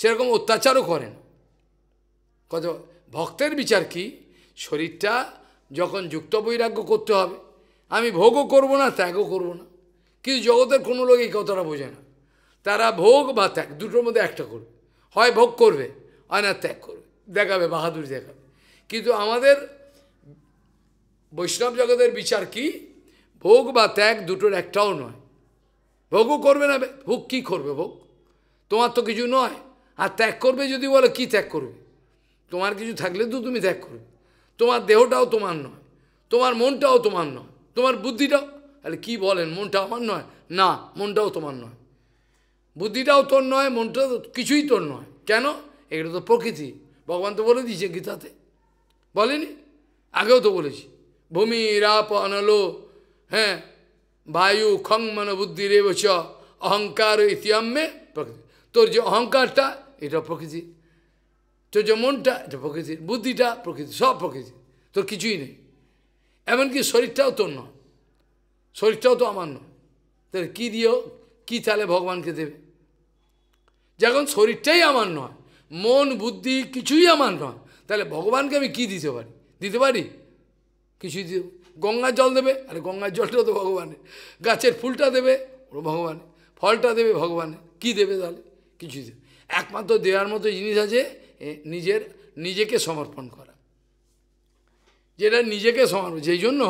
সেরকম অত্যাচারও করেন কত ভক্তের বিচার কী শরীরটা যখন যুক্ত বৈরাগ্য করতে হবে আমি ভোগও করব না ত্যাগও করব না কিন্তু জগতের কোনো লোক এই কথাটা বোঝে না তারা ভোগ বা ত্যাগ দুটোর মধ্যে একটা করবে হয় ভোগ করবে হয় না ত্যাগ করবে দেখাবে বাহাদুর দেখাবে কিন্তু আমাদের বৈষ্ণব জগতের বিচার কি ভোগ বা ত্যাগ দুটোর একটাও নয় ভোগও করবে না ভোগ কি করবে ভোগ তোমার তো কিছু নয় আর ত্যাগ করবে যদি বলো কি ত্যাগ করবে তোমার কিছু থাকলে তো তুমি ত্যাগ করবে তোমার দেহটাও তোমার নয় তোমার মনটাও তোমার নয় তোমার বুদ্ধিটাও তাহলে কী বলেন মনটা আমার নয় না মনটাও তোমার নয় বুদ্ধিটাও তোর নয় মনটা কিছুই তোর নয় কেন এগুলো তো প্রকৃতি ভগবান তো বলে দিয়েছে গীতাতে বলেনি আগেও তো বলেছি ভূমি রাপ অনলো হ্যাঁ বায়ু খং মন বুদ্ধি রে বস অহংকার ইতিহাম্যে প্রকৃতি তোর যে অহংকারটা এটা প্রকৃতি তো যে মনটা এটা প্রকৃতির বুদ্ধিটা প্রকৃতি সব প্রকৃতি তোর কিছুই নেই এমনকি শরীরটাও তোর নয় শরীরটাও তো আমার নয় তাহলে কী দিও কী তাহলে ভগবানকে দেবে যখন শরীরটাই আমার নয় মন বুদ্ধি কিছুই আমার নয় তাহলে ভগবানকে আমি কি দিতে পারি দিতে পারি কিছুই দিও গঙ্গার জল দেবে আরে গঙ্গার জলটাও তো ভগবানের গাছের ফুলটা দেবে ও ভগবানের ফলটা দেবে ভগবানের কি দেবে তাহলে কিছুই দেবে একমাত্র দেওয়ার মতো জিনিস আছে নিজের নিজেকে সমর্পণ করা যেটা নিজেকে সমর্পণ যেই জন্য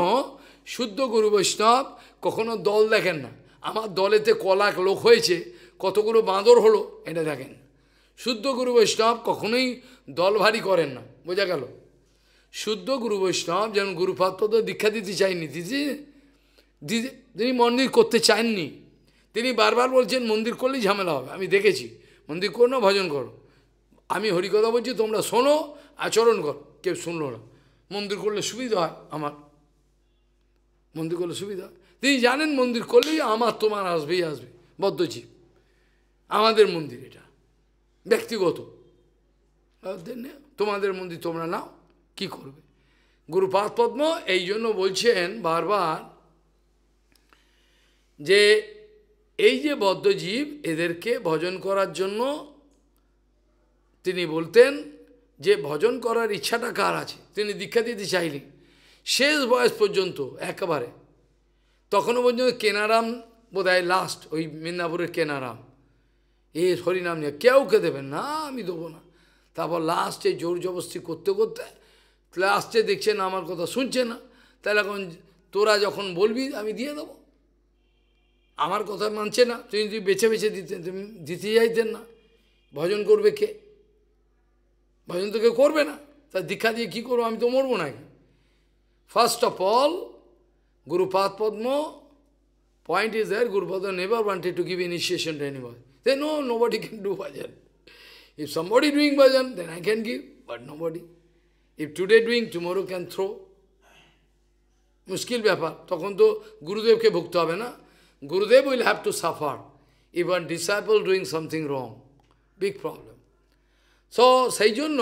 শুদ্ধ গুরু বৈষ্ণব কখনো দল দেখেন না আমার দলেতে কলাক লোক হয়েছে কতগুলো বাঁদর হলো এটা দেখেন শুদ্ধ গুরু বৈষ্ণব কখনোই দল ভারী করেন না বোঝা গেল শুদ্ধ গুরু বৈষ্ণব যেমন গুরুপাত্র তো দীক্ষা দিতে চায়নি দিদি দিদি তিনি মন্দির করতে চাননি তিনি বারবার বলছেন মন্দির করলেই ঝামেলা হবে আমি দেখেছি মন্দির করো না ভজন করো আমি হরিকথা বলছি তোমরা শোনো আচরণ কর কেউ শুনলো না মন্দির করলে সুবিধা হয় আমার মন্দির করলে সুবিধা হয় তিনি জানেন মন্দির করলেই আমার তোমার আসবেই আসবে বদ্ধজীব আমাদের মন্দির এটা ব্যক্তিগত তোমাদের মন্দির তোমরা নাও কি করবে গুরুপাদ পদ্ম এই জন্য বলছেন বারবার যে এই যে বদ্ধজীব এদেরকে ভজন করার জন্য তিনি বলতেন যে ভজন করার ইচ্ছাটা কার আছে তিনি দীক্ষা দিতে চাইলি শেষ বয়স পর্যন্ত একেবারে তখনও পর্যন্ত কেনারাম বোধ হয় লাস্ট ওই মেদিনীপুরের কেনারাম এ হরিনাম নিয়ে কেউকে দেবেন না আমি দেবো না তারপর লাস্টে জোর জবস্তি করতে করতে লাস্টে দেখছেন আমার কথা শুনছে না তাহলে এখন তোরা যখন বলবি আমি দিয়ে দেব আমার কথা মানছে না তুমি যদি বেছে বেছে দিতে দিতে চাইতেন না ভজন করবে কে ভজন তো কেউ করবে না তা দীক্ষা দিয়ে কি করবো আমি তো মরবো না first of all Gurupada Padma point is there Gurupada never wanted to give initiation to anyone they no nobody can do bhajan if somebody doing bhajan then I can give but nobody if today doing tomorrow can throw মুশকিল ব্যাপার তখন তো গুরুদেবকে ভুগতে হবে না Gurudev will have to suffer every disciple doing something wrong big problem so সেই জন্য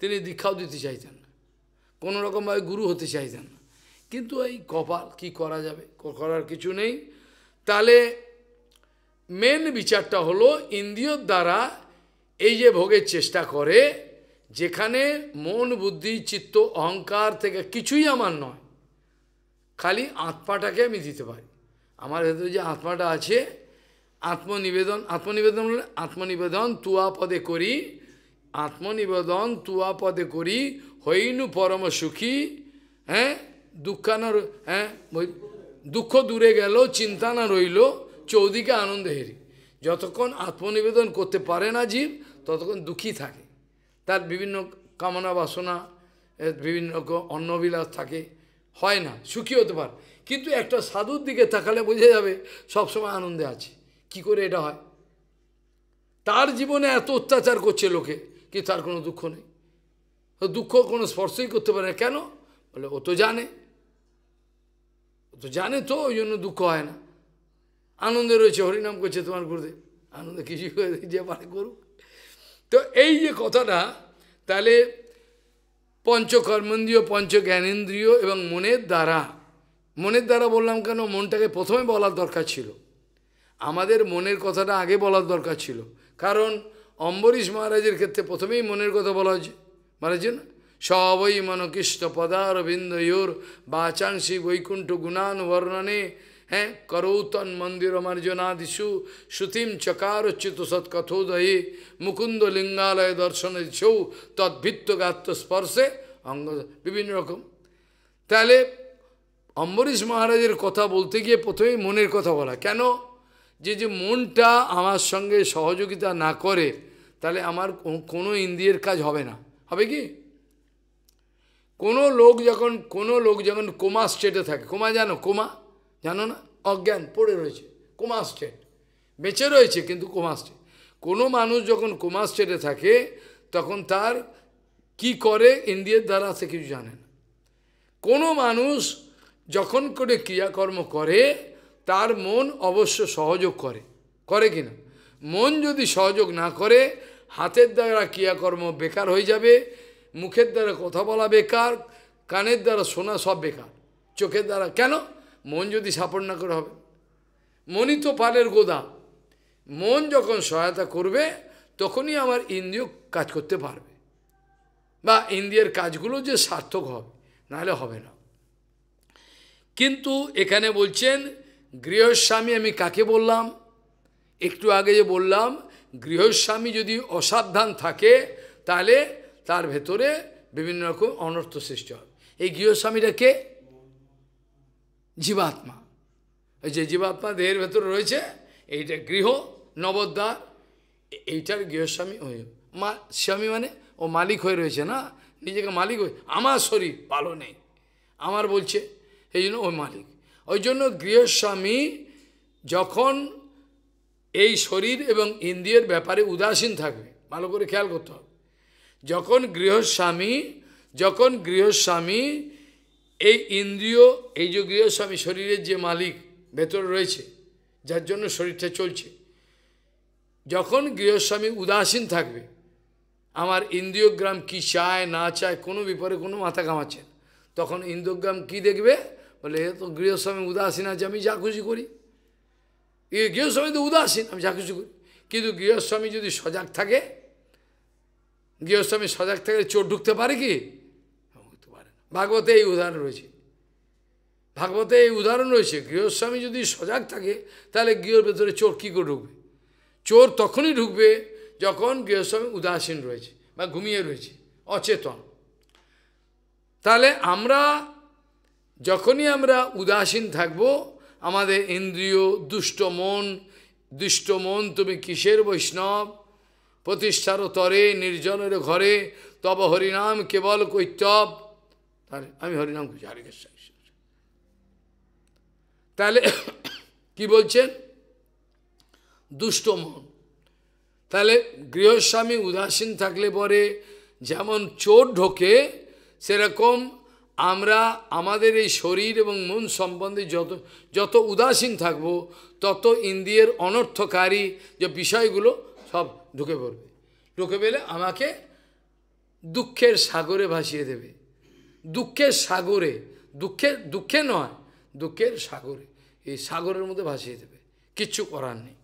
তিনি দীক্ষাও দিতে চাইতেন না কোনো রকমভাবে গুরু হতে চাইতেন না কিন্তু এই কপাল কি করা যাবে করার কিছু নেই তাহলে মেন বিচারটা হলো ইন্দ্রিয়র দ্বারা এই যে ভোগের চেষ্টা করে যেখানে মন বুদ্ধি চিত্ত অহংকার থেকে কিছুই আমার নয় খালি আত্মাটাকে আমি দিতে পারি আমার ভেতরে যে আত্মাটা আছে আত্মনিবেদন আত্মনিবেদন মানে আত্মনিবেদন তুয়া পদে করি আত্মনিবেদন তুয়া পদে করি হইনু পরম সুখী হ্যাঁ দুঃখানা হ্যাঁ দুঃখ দূরে গেল চিন্তা না রইল চৌদিকে আনন্দ হেরি যতক্ষণ আত্মনিবেদন করতে পারে না জীব ততক্ষণ দুঃখী থাকে তার বিভিন্ন কামনা বাসনা বিভিন্ন অন্নবিলাস থাকে হয় না সুখী হতে পারে কিন্তু একটা সাধুর দিকে তাকালে বোঝা যাবে সবসময় আনন্দে আছে কি করে এটা হয় তার জীবনে এত অত্যাচার করছে লোকে যে তার কোনো দুঃখ নেই দুঃখ কোনো স্পর্শই করতে পারে কেন বলে ও তো জানে ও তো জানে তো ওই জন্য দুঃখ হয় না আনন্দে রয়েছে হরিনাম করছে তোমার গুরুদেব আনন্দে কিছুই যে পারে করুক তো এই যে কথাটা তাহলে পঞ্চকর্মেন্দ্রীয় পঞ্চজ্ঞানেন্দ্রীয় এবং মনের দ্বারা মনের দ্বারা বললাম কেন মনটাকে প্রথমে বলার দরকার ছিল আমাদের মনের কথাটা আগে বলার দরকার ছিল কারণ অম্বরীশ মহারাজের ক্ষেত্রে প্রথমেই মনের কথা বলা হয়েছে মহারাজের না সবই মনকৃষ্ট বিন্দ ইয়োর বাচাংশী বৈকুণ্ঠ গুণান বর্ণনে হ্যাঁ করৌতন মন্দির সুতিম চকার চিত সৎকথোদয়ে মুকুন্দ লিঙ্গালয় দর্শনে ছৌ তদ্ভিত্ত গাত্র স্পর্শে অঙ্গ বিভিন্ন রকম তাহলে অম্বরীশ মহারাজের কথা বলতে গিয়ে প্রথমেই মনের কথা বলা কেন যে যে মনটা আমার সঙ্গে সহযোগিতা না করে তাহলে আমার কোনো ইন্দ্রিয়ের কাজ হবে না হবে কি কোনো লোক যখন কোনো লোক যখন কোমা স্টেটে থাকে কোমা জানো কোমা জানো না অজ্ঞান পড়ে রয়েছে কোমা স্টেট বেঁচে রয়েছে কিন্তু কোমা স্টেট কোনো মানুষ যখন কোমা স্টেটে থাকে তখন তার কি করে ইন্দ্রিয়ের দ্বারা সে কিছু জানে না কোনো মানুষ যখন করে ক্রিয়াকর্ম করে তার মন অবশ্য সহযোগ করে করে কিনা মন যদি সহযোগ না করে হাতের দ্বারা ক্রিয়াকর্ম বেকার হয়ে যাবে মুখের দ্বারা কথা বলা বেকার কানের দ্বারা শোনা সব বেকার চোখের দ্বারা কেন মন যদি সাপোর্ট না করে হবে মনই তো পালের গোদা মন যখন সহায়তা করবে তখনই আমার ইন্দ্রিয় কাজ করতে পারবে বা ইন্দ্রিয়ের কাজগুলো যে সার্থক হবে নাহলে হবে না কিন্তু এখানে বলছেন গৃহস্বামী আমি কাকে বললাম একটু আগে যে বললাম গৃহস্বামী যদি অসাবধান থাকে তাহলে তার ভেতরে বিভিন্ন রকম অনর্থ সৃষ্টি হবে এই গৃহস্বামীটা কে জীবাত্মা যে জীবাত্মা দেহের ভেতরে রয়েছে এইটা গৃহ নবদ্বার এইটার গৃহস্বামী হয়ে মা স্বামী মানে ও মালিক হয়ে রয়েছে না নিজেকে মালিক হয়ে আমার শরীর ভালো নেই আমার বলছে এই জন্য ওই মালিক ওই জন্য গৃহস্বামী যখন এই শরীর এবং ইন্দ্রিয়ের ব্যাপারে উদাসীন থাকবে ভালো করে খেয়াল করতে হবে যখন গৃহস্বামী যখন গৃহস্বামী এই ইন্দ্রিয় এই যে গৃহস্বামী শরীরের যে মালিক ভেতরে রয়েছে যার জন্য শরীরটা চলছে যখন গৃহস্বামী উদাসীন থাকবে আমার ইন্দ্রিয়গ্রাম কি চায় না চায় কোনো বিপরে কোনো মাথা কামাচ্ছে তখন ইন্দ্রগ্রাম কি দেখবে বলে এ তো গৃহস্বামী উদাসীন আছে আমি যা খুশি করি এ গৃহস্বামী তো উদাসীন আমি যা খুশি করি কিন্তু গৃহস্বামী যদি সজাগ থাকে গৃহস্বামী সজাগ থাকলে চোর ঢুকতে পারে কি ঢুকতে পারে না ভাগবতে এই উদাহরণ রয়েছে ভাগবতে এই উদাহরণ রয়েছে গৃহস্বামী যদি সজাগ থাকে তাহলে গৃহর ভেতরে চোর কী করে ঢুকবে চোর তখনই ঢুকবে যখন গৃহস্বামী উদাসীন রয়েছে বা ঘুমিয়ে রয়েছে অচেতন তাহলে আমরা যখনই আমরা উদাসীন থাকব আমাদের ইন্দ্রিয় দুষ্ট মন দুষ্ট মন তুমি কিসের বৈষ্ণব প্রতিষ্ঠার তরে নির্জনের ঘরে তব হরিনাম কেবল কৈতব তাহলে আমি হরিনাম খুঁজি হরে তাহলে কি বলছেন দুষ্ট মন তাহলে গৃহস্বামী উদাসীন থাকলে পরে যেমন চোর ঢোকে সেরকম আমরা আমাদের এই শরীর এবং মন সম্বন্ধে যত যত উদাসীন থাকব তত ইন্দ্রিয়ের অনর্থকারী যে বিষয়গুলো সব ঢুকে পড়বে ঢুকে পেলে আমাকে দুঃখের সাগরে ভাসিয়ে দেবে দুঃখের সাগরে দুঃখের দুঃখে নয় দুঃখের সাগরে এই সাগরের মধ্যে ভাসিয়ে দেবে কিচ্ছু করার নেই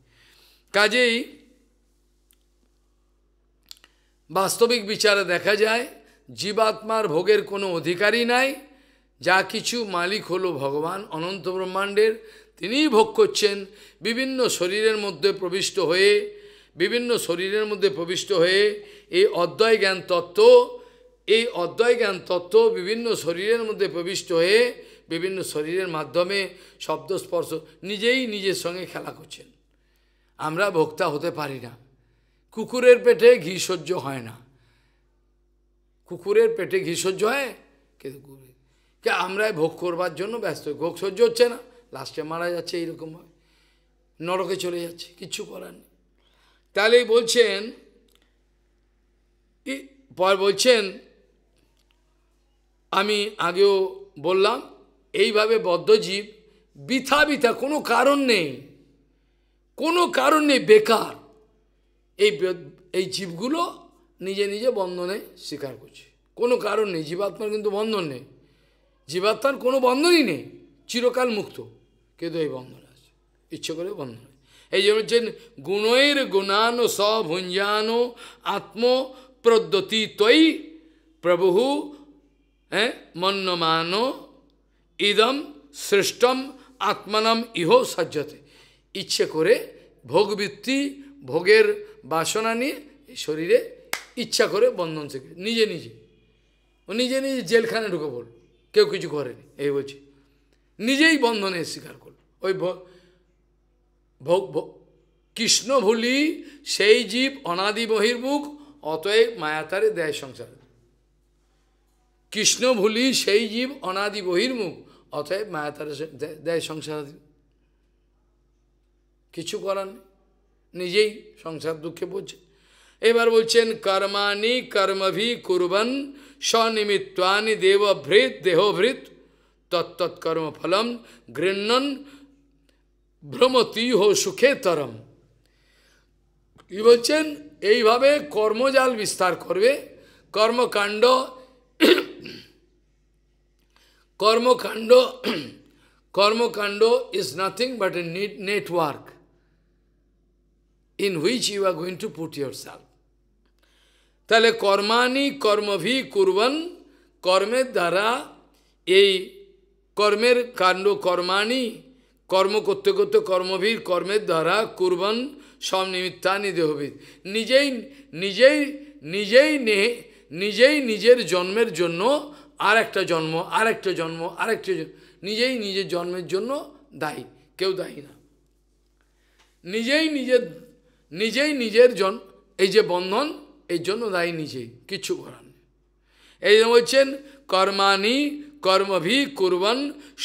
কাজেই বাস্তবিক বিচারে দেখা যায় জীবাত্মার ভোগের কোনো অধিকারী নাই যা কিছু মালিক হলো ভগবান অনন্ত ব্রহ্মাণ্ডের তিনিই ভোগ করছেন বিভিন্ন শরীরের মধ্যে প্রবিষ্ট হয়ে বিভিন্ন শরীরের মধ্যে প্রবিষ্ট হয়ে এই অদ্বয় জ্ঞান তত্ত্ব এই অদ্বয় জ্ঞান তত্ত্ব বিভিন্ন শরীরের মধ্যে প্রবিষ্ট হয়ে বিভিন্ন শরীরের মাধ্যমে শব্দ স্পর্শ নিজেই নিজের সঙ্গে খেলা করছেন আমরা ভোক্তা হতে পারি না কুকুরের পেটে ঘি সহ্য হয় না কুকুরের পেটে ঘি সহ্য হয় কিন্তু কে আমরাই ভোগ করবার জন্য ব্যস্ত ভোগ সহ্য হচ্ছে না লাস্টে মারা যাচ্ছে এইরকমভাবে নরকে চলে যাচ্ছে কিচ্ছু করার নেই তাহলে বলছেন পর বলছেন আমি আগেও বললাম এইভাবে বদ্ধজীব বিথা বিথা কোনো কারণ নেই কোনো কারণ নেই বেকার এই এই জীবগুলো নিজে নিজে বন্ধনে স্বীকার করছে কোনো কারণ নেই জীবাত্মার কিন্তু বন্ধন নেই জীবাত্মার কোনো বন্ধনই নেই চিরকাল মুক্ত কিন্তু এই বন্ধন আছে ইচ্ছে করে বন্ধন এই জন্য হচ্ছেন গুণের গুণান সভুঞ্জান প্রদ্যতি তৈ প্রভু হ্যাঁ মন্যমান ইদম শ্রেষ্ঠম আত্মানাম ইহ সাজ্যতে ইচ্ছে করে ভোগবৃত্তি ভোগের বাসনা নিয়ে শরীরে ইচ্ছা করে বন্ধন থেকে নিজে নিজে ও নিজে নিজে জেলখানে ঢুকে পড়ল কেউ কিছু করেনি এই বলছি নিজেই বন্ধনে স্বীকার করল ওই ভোগ কৃষ্ণ ভুলি সেই জীব অনাদি বহির্মুখ অতএব মায়াতারে দেয় সংসার কৃষ্ণ ভুলি সেই জীব অনাদি বহির্মুখ অতএব মায়াতারে দেয় সংসার কিছু করার নেই নিজেই সংসার দুঃখে পড়ছে এবার বলছেন কর্মানি কর্মভি কুরবন স্বনিমিত্তানি দেবভৃত দেহভৃত তত্তৎকর্ম ফলম গৃহ্ণন ভ্রমতিহ সুখে তরম কি বলছেন এইভাবে কর্মজাল বিস্তার করবে কর্মকাণ্ড কর্মকাণ্ড karmakanda is nothing but a network in which you are going to put yourself তাহলে কর্মানি কর্মভি কুরবান কর্মের দ্বারা এই কর্মের কাণ্ড কর্মানি কর্ম করতে করতে কর্মভীর কর্মের দ্বারা কুরবান সব নিমিত্তানি দেহবিদ নিজেই নিজেই নিজেই নেহে নিজেই নিজের জন্মের জন্য আর একটা জন্ম আর একটা জন্ম আর একটা নিজেই নিজের জন্মের জন্য দায়ী কেউ দায়ী না নিজেই নিজের নিজেই নিজের জন এই যে বন্ধন এর জন্য দায়ী নিজে কিচ্ছু করার নেই এই জন্য বলছেন কর্মানি কর্মভি কুরবান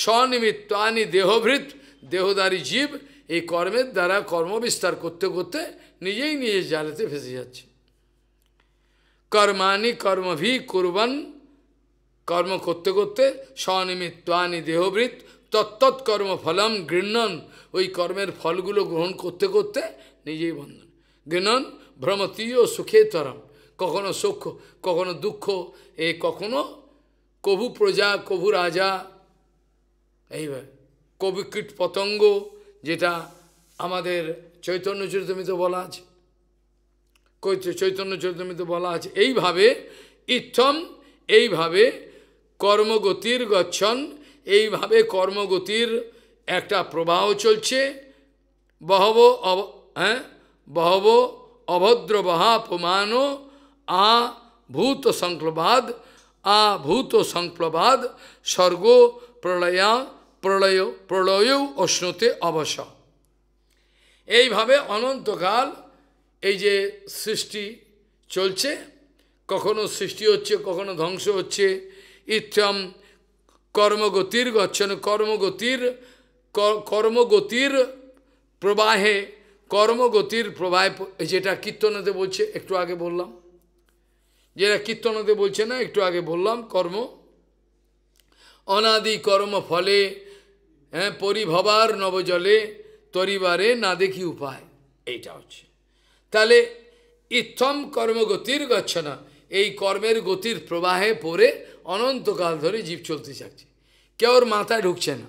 স্বনিমিত্তানি দেহভৃত দেহদারী জীব এই কর্মের দ্বারা কর্ম বিস্তার করতে করতে নিজেই নিজে জালেতে ফেসে যাচ্ছে কর্মানি কর্মভি কুরবন কর্ম করতে করতে স্বনিমিত্তানি দেহভৃত তত্তৎ কর্ম ফলম গৃহণ ওই কর্মের ফলগুলো গ্রহণ করতে করতে নিজেই বন্ধন গৃহণ ভ্রমতীয় সুখেতরম কখনো সুখ কখনো দুঃখ এ কখনো কভু প্রজা কভু রাজা এইভাবে কবি কীট পতঙ্গ যেটা আমাদের চৈতন্য চৈতমিত বলা আছে চৈতন্য চৈতমিত বলা আছে এইভাবে ইথম এইভাবে কর্মগতির গচ্ছন এইভাবে কর্মগতির একটা প্রবাহ চলছে বহব হ্যাঁ বহব অভদ্র মহাপমান আ ভূত সংক্লবাদ আ ভূত সংক্লবাদ স্বর্গ প্রলয়া প্রলয় প্রলয়ও অশ্নুতে অবশ এইভাবে অনন্তকাল এই যে সৃষ্টি চলছে কখনো সৃষ্টি হচ্ছে কখনো ধ্বংস হচ্ছে ইথম কর্মগতির গচ্ছন কর্মগতির কর্মগতির প্রবাহে কর্মগতির প্রভাব যেটা কীর্তনতে বলছে একটু আগে বললাম যেটা কীর্তনতে বলছে না একটু আগে বললাম কর্ম অনাদি কর্ম ফলে হ্যাঁ পরিভবার নবজলে তরিবারে না দেখি উপায় এইটা হচ্ছে তাহলে ইথম কর্মগতির না এই কর্মের গতির প্রবাহে পড়ে অনন্তকাল ধরে জীব চলতে চাচ্ছে কেউ ওর মাথায় ঢুকছে না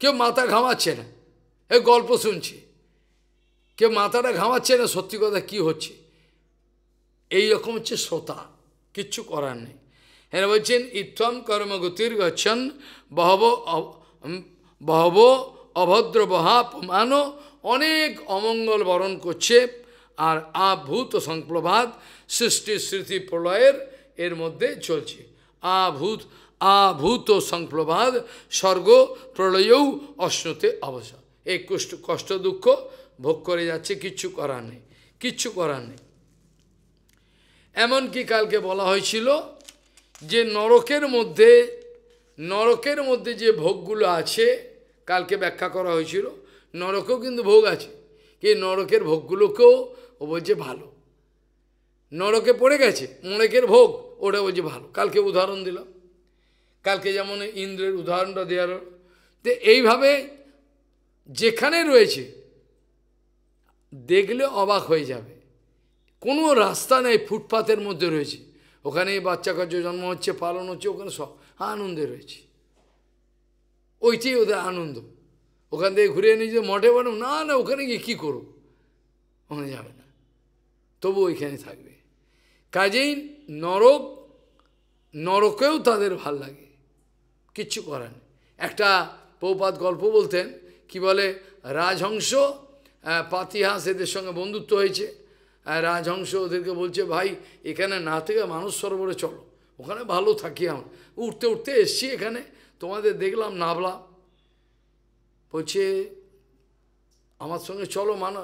কেউ মাথা ঘামাচ্ছে না এ গল্প শুনছে কেউ মাথাটা ঘামাচ্ছে না সত্যি কথা কী হচ্ছে এই রকম হচ্ছে শ্রোতা কিচ্ছু করার নেই হ্যাঁ বলছেন ইত্থম কর্মগতির গচ্ছন বহব বহব অভদ্র বহা বহাপমান অনেক অমঙ্গল বরণ করছে আর আভূত সংপ্রভাত সৃষ্টি স্মৃতি প্রলয়ের এর মধ্যে চলছে আভূত আভূত সংপ্রবাদ স্বর্গ প্রলয়েও অশ্নতে অবসর এই কষ্ট কষ্ট দুঃখ ভোগ করে যাচ্ছে কিচ্ছু করার নেই কিচ্ছু করার নেই এমনকি কালকে বলা হয়েছিল যে নরকের মধ্যে নরকের মধ্যে যে ভোগগুলো আছে কালকে ব্যাখ্যা করা হয়েছিল নরকেও কিন্তু ভোগ আছে এই নরকের ভোগগুলোকেও ও বলছে ভালো নরকে পড়ে গেছে মরেকের ভোগ ওটা বলছে ভালো কালকে উদাহরণ দিল কালকে যেমন ইন্দ্রের উদাহরণটা দেওয়ার তো এইভাবে যেখানে রয়েছে দেখলে অবাক হয়ে যাবে কোনো রাস্তা নেই ফুটপাতের মধ্যে রয়েছে ওখানে বাচ্চা কাচ্চা জন্ম হচ্ছে পালন হচ্ছে ওখানে সব আনন্দে রয়েছে ওইটাই ওদের আনন্দ ওখান থেকে ঘুরে নিয়ে যদি মঠে বানো না না ওখানে গিয়ে কী করো ওখানে যাবে না তবু ওইখানে থাকবে কাজেই নরক নরকেও তাদের ভাল লাগে কিচ্ছু করার একটা পৌপাত গল্প বলতেন কি বলে রাজহংস হ্যাঁ, পাতিহাস এদের সঙ্গে বন্ধুত্ব হয়েছে হ্যাঁ, রাজহংস ওদেরকে বলছে ভাই এখানে না থেকে মানুষ সরোবরে চলো ওখানে ভালো থাকি আমরা উঠতে উঠতে এসছি এখানে তোমাদের দেখলাম নাবলা বলছে আমার সঙ্গে চলো মানুষ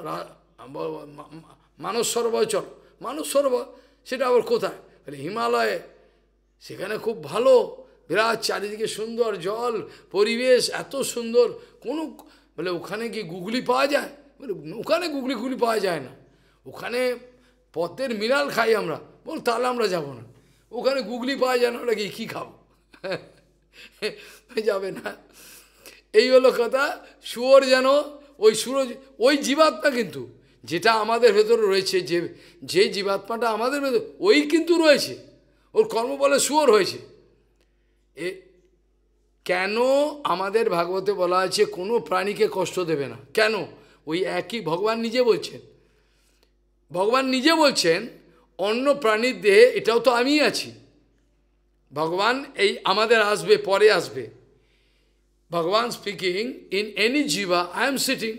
মানস সরোবর চলো মানুষ সরোবর সেটা আবার কোথায় আরে হিমালয়ে সেখানে খুব ভালো বিরাট চারিদিকে সুন্দর জল পরিবেশ এত সুন্দর কোনো বলে ওখানে কি গুগলি পাওয়া যায় ওখানে গুগলি গুগলি পাওয়া যায় না ওখানে পথের মিলাল খাই আমরা বল তাহলে আমরা যাব না ওখানে গুগলি পাওয়া যায় না ওটা কি কী খাবো যাবে না এই হলো কথা শুয়োর যেন ওই সুরজ ওই জীবাত্মা কিন্তু যেটা আমাদের ভেতরে রয়েছে যে যে জীবাত্মাটা আমাদের ভেতর ওই কিন্তু রয়েছে ওর কর্মবলে শুয়োর হয়েছে এ কেন আমাদের ভাগবতে বলা আছে কোনো প্রাণীকে কষ্ট দেবে না কেন ওই একই ভগবান নিজে বলছেন ভগবান নিজে বলছেন অন্য প্রাণীর দেহে এটাও তো আমি আছি ভগবান এই আমাদের আসবে পরে আসবে Bhagavan speaking in any jiva I am sitting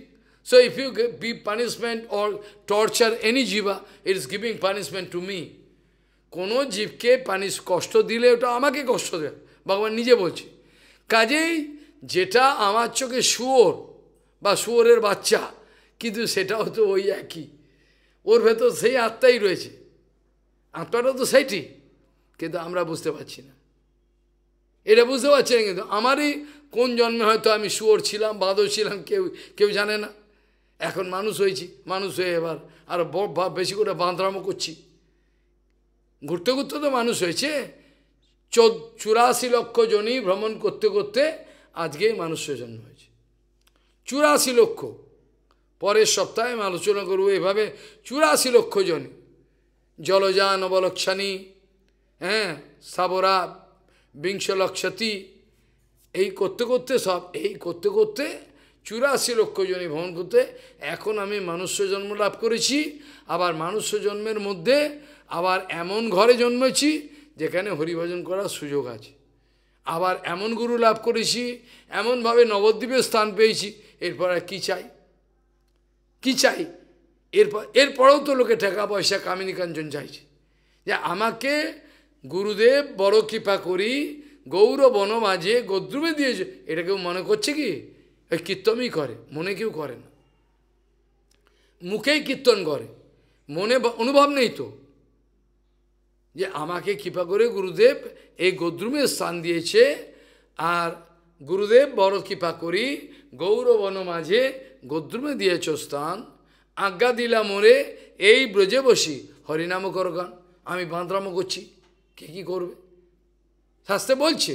so if you be punishment or torture any jiva it is giving punishment to me কোনো জীবকে পানিশ কষ্ট দিলে ওটা আমাকে কষ্ট দেয় ভগবান নিজে বলছে কাজেই যেটা আমার চোখে শুয়োর বা শুয়োরের বাচ্চা কিন্তু সেটাও তো ওই একই ওর ভেতর সেই আত্মাই রয়েছে আত্মাটা তো সেইটি কিন্তু আমরা বুঝতে পারছি না এটা বুঝতে পারছি না কিন্তু আমারই কোন জন্মে হয়তো আমি শুয়োর ছিলাম বাঁদর ছিলাম কেউ কেউ জানে না এখন মানুষ হয়েছি মানুষ হয়ে এবার আর বেশি করে বাঁধরামও করছি ঘুরতে ঘুরতে তো মানুষ হয়েছে চুরাশি লক্ষ জনই ভ্রমণ করতে করতে আজকেই মানুষের জন্য হয়েছে চুরাশি লক্ষ পরের সপ্তাহে আমি আলোচনা করবো এভাবে চুরাশি লক্ষ জন জলযান অবলক্ষানি হ্যাঁ সাবরা লক্ষতি এই করতে করতে সব এই করতে করতে চুরাশি লক্ষ জনে ভ্রমণ করতে এখন আমি মানুষ্য জন্ম লাভ করেছি আবার মানুষ্য জন্মের মধ্যে আবার এমন ঘরে জন্মেছি যেখানে হরিভজন করার সুযোগ আছে আবার এমন গুরু লাভ করেছি এমনভাবে নবদ্বীপের স্থান পেয়েছি এরপর আর কী চাই কি চাই এরপর এরপরেও তো লোকে টাকা পয়সা কামিনী কাঞ্চন চাইছে যে আমাকে গুরুদেব বড় কৃপা করি গৌর বনমাঝে গদ্রুমে দিয়েছে এটা কেউ মনে করছে কি ওই কীর্তনই করে মনে কেউ করে না মুখেই কীর্তন করে মনে অনুভব নেই তো যে আমাকে কৃপা করে গুরুদেব এই গদ্রুমে স্থান দিয়েছে আর গুরুদেব বড় কৃপা করি গৌরবন মাঝে গোদ্রুমে দিয়েছ স্থান আজ্ঞা দিলা মোরে এই ব্রজে বসি হরিনাম গান আমি বাঁধরামও করছি কে কি করবে শাস্তে বলছে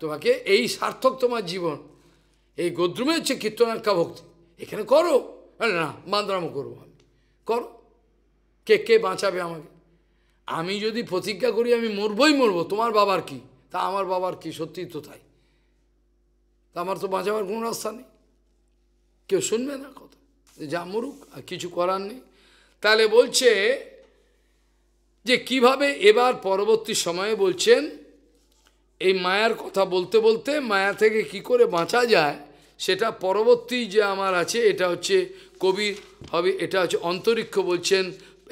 তোমাকে এই সার্থক তোমার জীবন এই গোদ্রুমে হচ্ছে কীর্তনাক্কা ভক্তি এখানে করো না বাঁধরামও করবো আমি করো কে কে বাঁচাবে আমাকে আমি যদি প্রতিজ্ঞা করি আমি মরবই মরবো তোমার বাবার কি তা আমার বাবার কি সত্যিই তো তাই তা আমার তো বাঁচাবার কোনো রাস্তা নেই কেউ শুনবে না কথা যা মরুক আর কিছু করার নেই তাহলে বলছে যে কিভাবে এবার পরবর্তী সময়ে বলছেন এই মায়ার কথা বলতে বলতে মায়া থেকে কি করে বাঁচা যায় সেটা পরবর্তী যে আমার আছে এটা হচ্ছে কবির হবে এটা হচ্ছে অন্তরিক্ষ বলছেন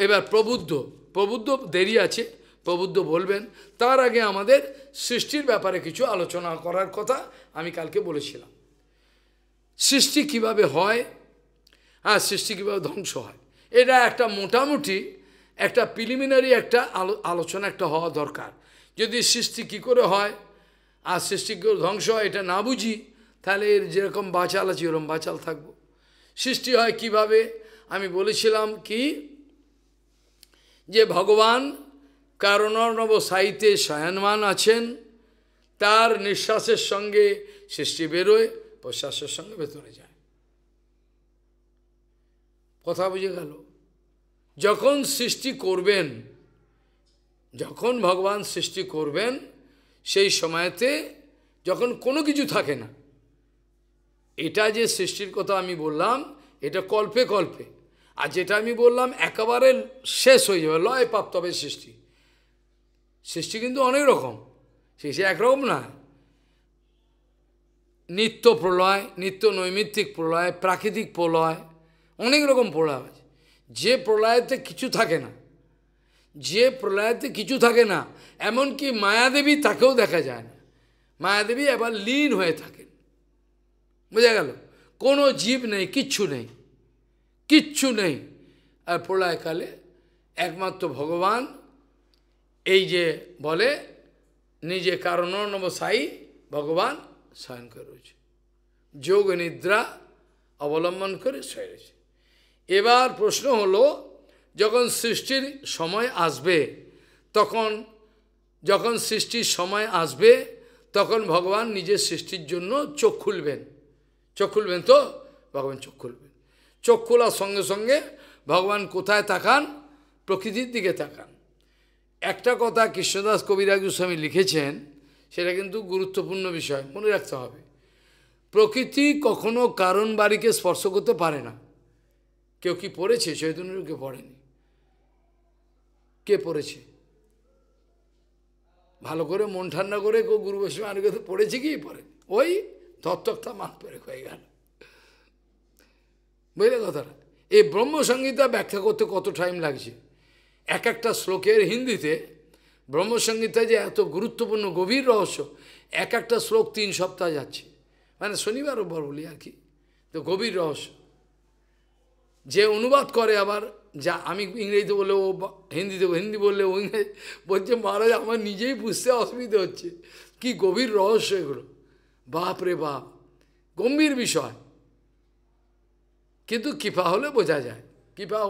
এবার প্রবুদ্ধ প্রবুদ্ধ দেরি আছে প্রবুদ্ধ বলবেন তার আগে আমাদের সৃষ্টির ব্যাপারে কিছু আলোচনা করার কথা আমি কালকে বলেছিলাম সৃষ্টি কিভাবে হয় আর হ্যাঁ, সৃষ্টি কীভাবে ধ্বংস হয় এটা একটা মোটামুটি একটা প্রিলিমিনারি একটা আলোচনা একটা হওয়া দরকার যদি সৃষ্টি কী করে হয় আর সৃষ্টি ধ্বংস হয় এটা না বুঝি তাহলে এর যেরকম বাঁচাল আছে ওরকম বাঁচাল থাকব সৃষ্টি হয় কিভাবে আমি বলেছিলাম কি যে ভগবান কারণর্ণব সাহিত্যে শয়নমান আছেন তার নিঃশ্বাসের সঙ্গে সৃষ্টি বেরোয় প্রশ্বাসের সঙ্গে ভেতরে যায় কথা বুঝে গেল যখন সৃষ্টি করবেন যখন ভগবান সৃষ্টি করবেন সেই সময়তে যখন কোনো কিছু থাকে না এটা যে সৃষ্টির কথা আমি বললাম এটা কল্পে কল্পে আর যেটা আমি বললাম একেবারে শেষ হয়ে যাবে লয় প্রাপ্ত সৃষ্টি সৃষ্টি কিন্তু অনেক রকম সৃষ্টি একরকম না নিত্য প্রলয় নিত্য নৈমিত্তিক প্রলয় প্রাকৃতিক প্রলয় অনেক রকম প্রলয় আছে যে প্রলয়েতে কিছু থাকে না যে প্রলয়েতে কিছু থাকে না এমনকি মায়াদেবী তাকেও দেখা যায় না মায়াদেবী এবার লীন হয়ে থাকেন বোঝা গেল কোনো জীব নেই কিচ্ছু নেই কিচ্ছু নেই আর প্রলয়কালে একমাত্র ভগবান এই যে বলে নিজে কারণ সাই ভগবান শয়ন রয়েছে যোগ নিদ্রা অবলম্বন করে রয়েছে এবার প্রশ্ন হলো যখন সৃষ্টির সময় আসবে তখন যখন সৃষ্টির সময় আসবে তখন ভগবান নিজের সৃষ্টির জন্য চোখ খুলবেন চোখ খুলবেন তো ভগবান চোখ খুলবেন চোখ খোলার সঙ্গে সঙ্গে ভগবান কোথায় তাকান প্রকৃতির দিকে তাকান একটা কথা কৃষ্ণদাস কবিরাজ গোস্বামী লিখেছেন সেটা কিন্তু গুরুত্বপূর্ণ বিষয় মনে রাখতে হবে প্রকৃতি কখনো কারণ বাড়িকে স্পর্শ করতে পারে না কেউ কি পড়েছে চৈতন্য কেউ পড়েনি কে পড়েছে ভালো করে মন ঠান্ডা করে কেউ গুরু বৈষ্ণব আনুকে পড়েছে কি পড়ে ওই ধত্তকটা মান পরে হয়ে গেল বুঝলে কথাটা এই ব্রহ্মসংগীতা ব্যাখ্যা করতে কত টাইম লাগছে এক একটা শ্লোকের হিন্দিতে ব্রহ্মসংগীতা যে এত গুরুত্বপূর্ণ গভীর রহস্য এক একটা শ্লোক তিন সপ্তাহ যাচ্ছে মানে শনিবার ওপর বলি আর কি তো গভীর রহস্য যে অনুবাদ করে আবার যা আমি ইংরেজিতে বললে ও হিন্দিতে হিন্দি বললে ও ইংরেজি বলছে মহারাজ আমার নিজেই বুঝতে অসুবিধে হচ্ছে কি গভীর রহস্য এগুলো বাপ রে বাপ গম্ভীর বিষয় কিন্তু কৃপা হলে বোঝা যায় কৃপা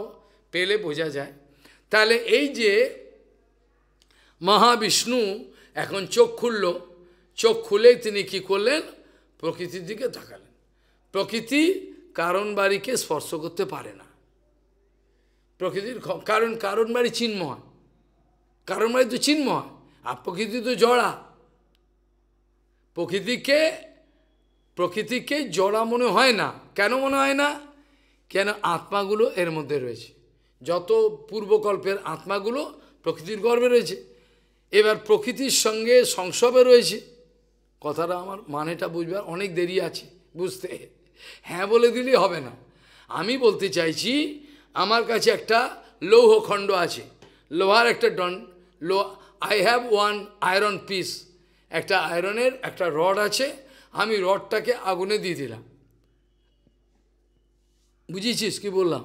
পেলে বোঝা যায় তাহলে এই যে মহাবিষ্ণু এখন চোখ খুলল চোখ খুলেই তিনি কি করলেন প্রকৃতির দিকে তাকালেন প্রকৃতি কারণ বাড়িকে স্পর্শ করতে পারে না প্রকৃতির কারণ কারণ বাড়ি চিন্ময় কারণ বাড়ি তো চিন্ময় আর প্রকৃতি তো জড়া প্রকৃতিকে প্রকৃতিকে জড়া মনে হয় না কেন মনে হয় না কেন আত্মাগুলো এর মধ্যে রয়েছে যত পূর্বকল্পের আত্মাগুলো প্রকৃতির গর্বে রয়েছে এবার প্রকৃতির সঙ্গে সংসবে রয়েছে কথাটা আমার মানেটা বুঝবার অনেক দেরি আছে বুঝতে হ্যাঁ বলে দিলে হবে না আমি বলতে চাইছি আমার কাছে একটা লৌহখণ্ড আছে লোহার একটা ডন লো I have one iron piece একটা আয়রনের একটা রড আছে আমি রডটাকে আগুনে দিয়ে দিলাম বুঝেছিস কি বললাম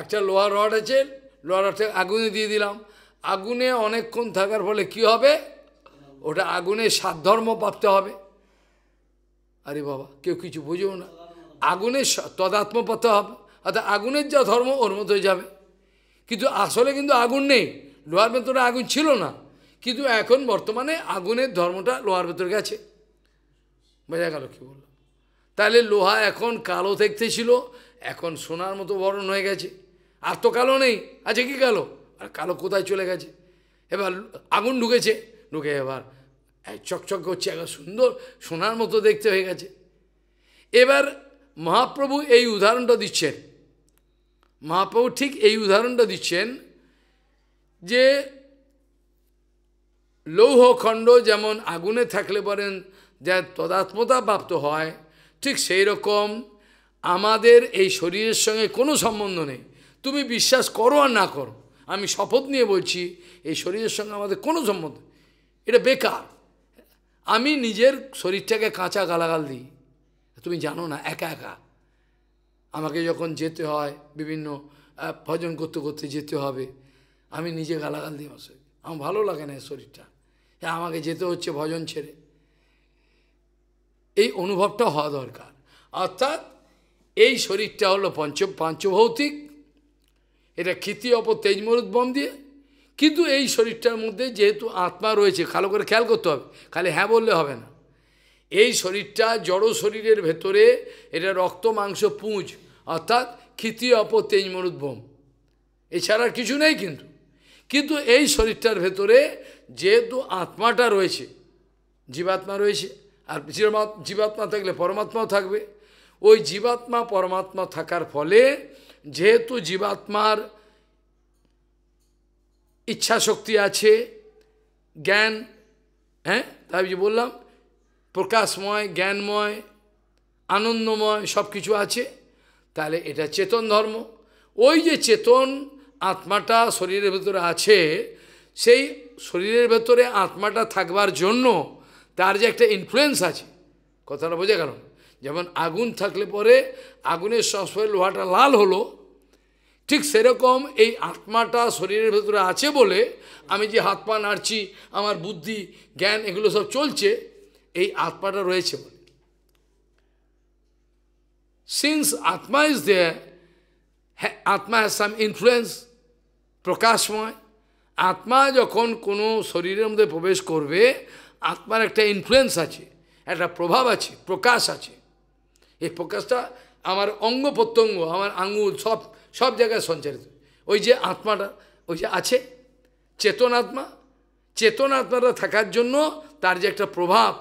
একটা লোহার রড আছে লোহার রডটাকে আগুনে দিয়ে দিলাম আগুনে অনেকক্ষণ থাকার ফলে কি হবে ওটা আগুনে সাধর্ম পাপতে হবে আরে বাবা কেউ কিছু বুঝেও না আগুনে তদাত্ম পাতে হবে অর্থাৎ আগুনের যা ধর্ম ওর মতো যাবে কিন্তু আসলে কিন্তু আগুন নেই লোহার ভেতরে আগুন ছিল না কিন্তু এখন বর্তমানে আগুনের ধর্মটা লোহার ভেতরে গেছে বোঝা গেল কী বলল তাহলে লোহা এখন কালো দেখতে ছিল এখন সোনার মতো বরণ হয়ে গেছে আর তো কালো নেই আছে আচ্ছা, কি কালো আর কালো কোথায় চলে গেছে এবার আগুন ঢুকেছে ঢুকে এবার চকচক করছে একবার সুন্দর সোনার মতো দেখতে হয়ে গেছে এবার মহাপ্রভু এই উদাহরণটা দিচ্ছেন মহাপ্রভু ঠিক এই উদাহরণটা দিচ্ছেন যে লৌহখণ্ড যেমন আগুনে থাকলে পারেন যা তদাত্মতা প্রাপ্ত হয় ঠিক সেই রকম আমাদের এই শরীরের সঙ্গে কোনো সম্বন্ধ নেই তুমি বিশ্বাস করো আর না করো আমি শপথ নিয়ে বলছি এই শরীরের সঙ্গে আমাদের কোনো সম্মত এটা বেকার আমি নিজের শরীরটাকে কাঁচা গালাগাল দিই তুমি জানো না একা একা আমাকে যখন যেতে হয় বিভিন্ন ভজন করতে করতে যেতে হবে আমি নিজে গালাগাল দিই আমার আমার ভালো লাগে না শরীরটা হ্যাঁ আমাকে যেতে হচ্ছে ভজন ছেড়ে এই অনুভবটা হওয়া দরকার অর্থাৎ এই শরীরটা হলো পঞ্চ পাঞ্চভৌতিক এটা ক্ষিতি অপর তেজমরুদ বম দিয়ে কিন্তু এই শরীরটার মধ্যে যেহেতু আত্মা রয়েছে খালো করে খেয়াল করতে হবে খালি হ্যাঁ বললে হবে না এই শরীরটা জড় শরীরের ভেতরে এটা রক্ত মাংস পুঁজ অর্থাৎ ক্ষিতি অপর তেজমরুদ বোম এছাড়া কিছু নেই কিন্তু কিন্তু এই শরীরটার ভেতরে যেহেতু আত্মাটা রয়েছে জীবাত্মা রয়েছে আর জীবাত্মা থাকলে পরমাত্মাও থাকবে ওই জীবাত্মা পরমাত্মা থাকার ফলে যেহেতু জীবাত্মার ইচ্ছা শক্তি আছে জ্ঞান হ্যাঁ তাই বললাম প্রকাশময় জ্ঞানময় আনন্দময় সব কিছু আছে তাহলে এটা চেতন ধর্ম ওই যে চেতন আত্মাটা শরীরের ভেতরে আছে সেই শরীরের ভেতরে আত্মাটা থাকবার জন্য তার যে একটা ইনফ্লুয়েন্স আছে কথাটা বোঝা গেল যেমন আগুন থাকলে পরে আগুনের সংস্পর্শে লোহাটা লাল হলো ঠিক সেরকম এই আত্মাটা শরীরের ভেতরে আছে বলে আমি যে হাত পা নাড়ছি আমার বুদ্ধি জ্ঞান এগুলো সব চলছে এই আত্মাটা রয়েছে বলে সিন্স আত্মা ইজ দে আত্মা হ্যাজ সাম ইনফ্লুয়েন্স প্রকাশময় আত্মা যখন কোনো শরীরের মধ্যে প্রবেশ করবে আত্মার একটা ইনফ্লুয়েন্স আছে একটা প্রভাব আছে প্রকাশ আছে এই প্রকাশটা আমার অঙ্গ প্রত্যঙ্গ আমার আঙুল সব সব জায়গায় সঞ্চারিত ওই যে আত্মাটা ওই যে আছে চেতন আত্মা চেতন আত্মাটা থাকার জন্য তার যে একটা প্রভাব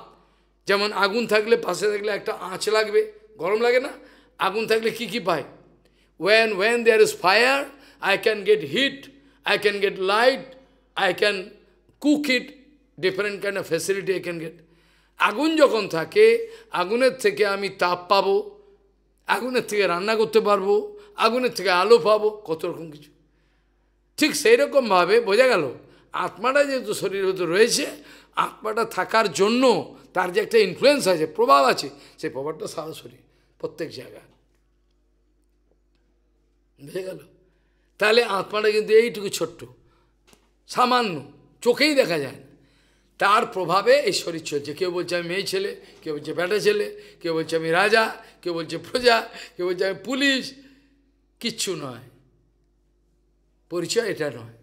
যেমন আগুন থাকলে পাশে থাকলে একটা আঁচ লাগবে গরম লাগে না আগুন থাকলে কি কি পায় when when there is fire I can get heat I can get light I can cook it different kind of facility I can get আগুন যখন থাকে আগুনের থেকে আমি তাপ পাব আগুনের থেকে রান্না করতে পারবো আগুনের থেকে আলো পাবো কত রকম কিছু ঠিক সেই রকমভাবে বোঝা গেল আত্মাটা যেহেতু শরীরের ভিতরে রয়েছে আত্মাটা থাকার জন্য তার যে একটা ইনফ্লুয়েন্স আছে প্রভাব আছে সেই প্রভাবটা সারা শরীর প্রত্যেক জায়গায় বুঝে গেল তাহলে আত্মাটা কিন্তু এইটুকু ছোট্ট সামান্য চোখেই দেখা যায় না তার প্রভাবে এই শরীর চলছে কেউ বলছে আমি মেয়ে ছেলে কেউ বলছে বেটা ছেলে কেউ বলছে আমি রাজা কেউ বলছে প্রজা কেউ বলছে আমি পুলিশ কিচ্ছু নয় পরিচয় এটা নয়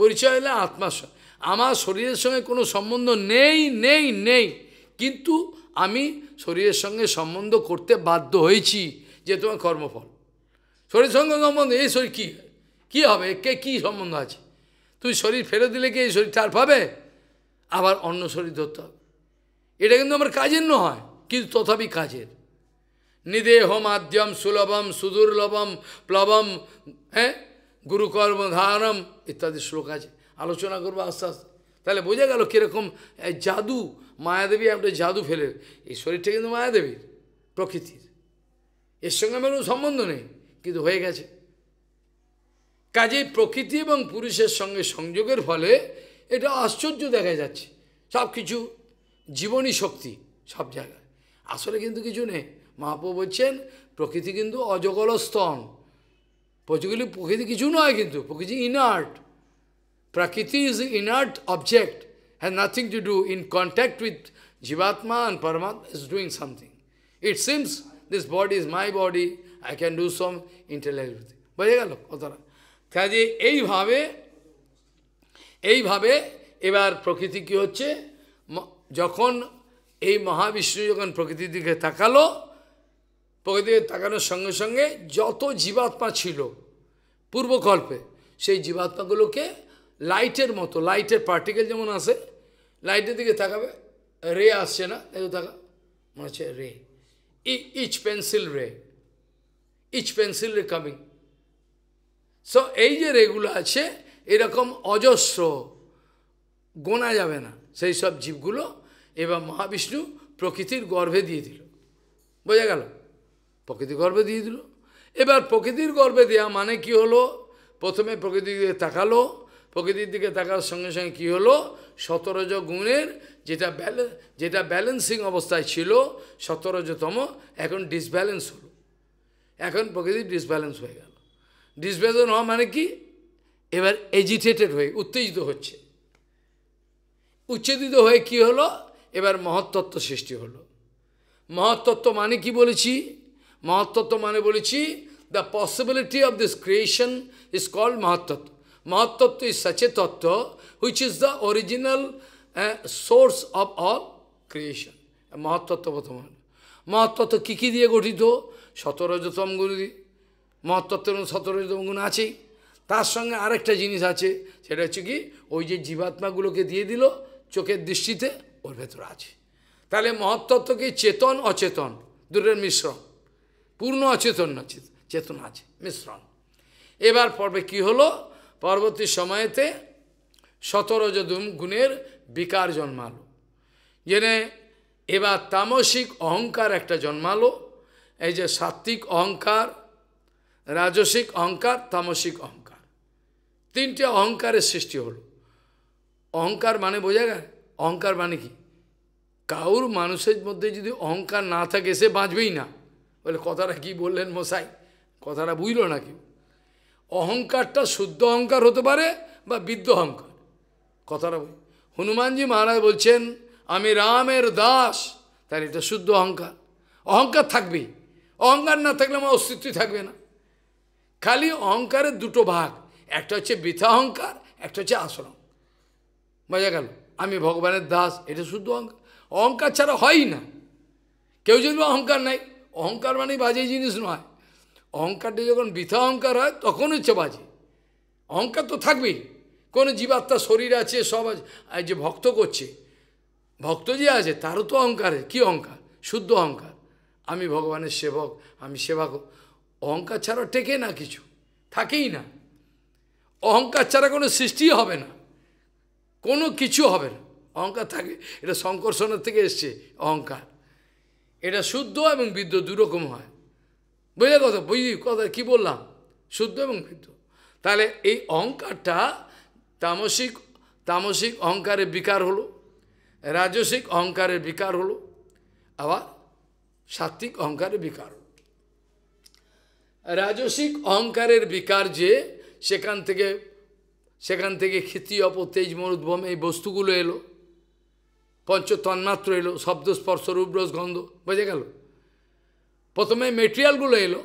পরিচয় হলে আত্মা আমার শরীরের সঙ্গে কোনো সম্বন্ধ নেই নেই নেই কিন্তু আমি শরীরের সঙ্গে সম্বন্ধ করতে বাধ্য হয়েছি যে তোমার কর্মফল শরীর সঙ্গে সম্বন্ধ এই শরীর কী কী হবে কে কী সম্বন্ধ আছে তুই শরীর ফেরত দিলে কি এই শরীর ছাড় পাবে আবার অন্য শরীর ধরতে হবে এটা কিন্তু আমার কাজের নয় কিন্তু তথাপি কাজের নিদেহ মাধ্যম সুলভম সুদুর্লভম প্লবম হ্যাঁ গুরুকর্ম ধারম ইত্যাদি শ্লোক আছে আলোচনা করবো আস্তে আস্তে তাহলে বোঝা গেল কীরকম জাদু মায়াদেবী একটা জাদু ফেলে এই শরীরটা কিন্তু মায়াদেবীর প্রকৃতির এর সঙ্গে আমার কোনো সম্বন্ধ নেই কিন্তু হয়ে গেছে কাজেই প্রকৃতি এবং পুরুষের সঙ্গে সংযোগের ফলে এটা আশ্চর্য দেখা যাচ্ছে সব কিছু জীবনী শক্তি সব জায়গায় আসলে কিন্তু কিছু নেই মহাপ্রু বলছেন প্রকৃতি কিন্তু অজগল স্তন প্রচুরগুলি প্রকৃতি কিছু নয় কিন্তু prakriti inert prakriti is inert object has nothing to do in contact with jivatma and paramatma is doing something it seems this body is my body I can do some intellect বোঝা গেল কতটা কাজে এইভাবে এইভাবে এবার প্রকৃতি কী হচ্ছে যখন এই মহাবিষ্ণু যখন প্রকৃতির দিকে তাকালো প্রকৃতির তাকানোর সঙ্গে সঙ্গে যত জীবাত্মা ছিল পূর্বকল্পে সেই জীবাত্মাগুলোকে লাইটের মতো লাইটের পার্টিকেল যেমন আসে লাইটের দিকে তাকাবে রে আসছে না এত তাকা মনে হচ্ছে ray each pencil ray each pencil ray coming so এই যে রেগুলো আছে এরকম অজস্র গোনা যাবে না সেই সব জীবগুলো এবার মহাবিষ্ণু প্রকৃতির গর্ভে দিয়ে দিল বোঝা গেল প্রকৃতির গর্ভে দিয়ে দিল এবার প্রকৃতির গর্ভে দেওয়া মানে কি হলো প্রথমে প্রকৃতির দিকে তাকালো প্রকৃতির দিকে তাকার সঙ্গে সঙ্গে কী হলো সতেরোজ গুণের যেটা ব্যালেন্স যেটা ব্যালেন্সিং অবস্থায় ছিল সতেরোজতম এখন ডিসব্যালেন্স হলো এখন প্রকৃতি ডিসব্যালেন্স হয়ে গেল ডিসব্যালেন্স হওয়া মানে কি এবার এজিটেটেড হয়ে উত্তেজিত হচ্ছে উচ্ছেদিত হয়ে কি হলো এবার মহত্তত্ত্ব সৃষ্টি হলো মহত্তত্ত্ব মানে কি বলেছি মহত্তত্ত্ব মানে বলেছি the possibility of this creation is called mahattattva mahattattva is such tattva which is the original source of all creation মহত্তত্ত্ব প্রথম মহত্তত্ত্ব কী কী দিয়ে গঠিত শতরজতম গুণ দিয়ে মহত্তত্ত্বের শতরজতম গুণ আছেই তার সঙ্গে আরেকটা জিনিস আছে সেটা হচ্ছে কি ওই যে জীবাত্মাগুলোকে দিয়ে দিল চোখের দৃষ্টিতে ওর ভেতর আছে তাহলে মহত্তত্ব কি চেতন অচেতন দুটোর মিশ্রণ পূর্ণ অচেতন আছে চেতন আছে মিশ্রণ এবার পর্বে কি হলো পরবর্তী সময়েতে যদুম গুণের বিকার জন্মালো জেনে এবার তামসিক অহংকার একটা জন্মালো এই যে সাত্ত্বিক অহংকার রাজসিক অহংকার তামসিক অহংকার তিনটে অহংকারের সৃষ্টি হল অহংকার মানে বোঝা গেল অহংকার মানে কি কাউর মানুষের মধ্যে যদি অহংকার না থাকে সে বাঁচবেই না বলে কথাটা কি বললেন মশাই কথাটা বুঝল না কেউ অহংকারটা শুদ্ধ অহংকার হতে পারে বা বিদ্ধ অহংকার কথাটা বুঝ হনুমানজি মহারাজ বলছেন আমি রামের দাস তার এটা শুদ্ধ অহংকার অহংকার থাকবেই অহংকার না থাকলে আমার অস্তিত্বই থাকবে না খালি অহংকারের দুটো ভাগ একটা হচ্ছে বৃথা অহংকার একটা হচ্ছে আশ্রম বোঝা গেল আমি ভগবানের দাস এটা শুদ্ধ অহংকার অহংকার ছাড়া হয়ই না কেউ যদি অহংকার নাই অহংকার মানে বাজে জিনিস নয় অহংকারটা যখন বৃথা অহংকার হয় তখন হচ্ছে বাজে অহংকার তো থাকবেই কোনো জীবাত্মা শরীর আছে সব আছে যে ভক্ত করছে ভক্ত যে আছে তারও তো অহংকার কি অহংকার শুদ্ধ অহংকার আমি ভগবানের সেবক আমি সেবা অহংকার ছাড়া টেকে না কিছু থাকেই না অহংকার ছাড়া কোনো সৃষ্টি হবে না কোনো কিছু হবে না অহংকার থাকে এটা সংকর্ষণের থেকে এসছে অহংকার এটা শুদ্ধ এবং বিদ্য দুরকম হয় বুঝলে কথা বুঝলি কথা কী বললাম শুদ্ধ এবং বিদ্য তাহলে এই অহংকারটা তামসিক তামসিক অহংকারের বিকার হলো রাজসিক অহংকারের বিকার হলো আবার সাত্বিক অহংকারের বিকার রাজসিক অহংকারের বিকার যে সেখান থেকে সেখান থেকে ক্ষিতি অপ তেজ মরুদ্ভম এই বস্তুগুলো এলো পঞ্চ তন্মাত্র এলো শব্দ স্পর্শ রূপরস গন্ধ বোঝা গেল প্রথমে মেটেরিয়ালগুলো এলো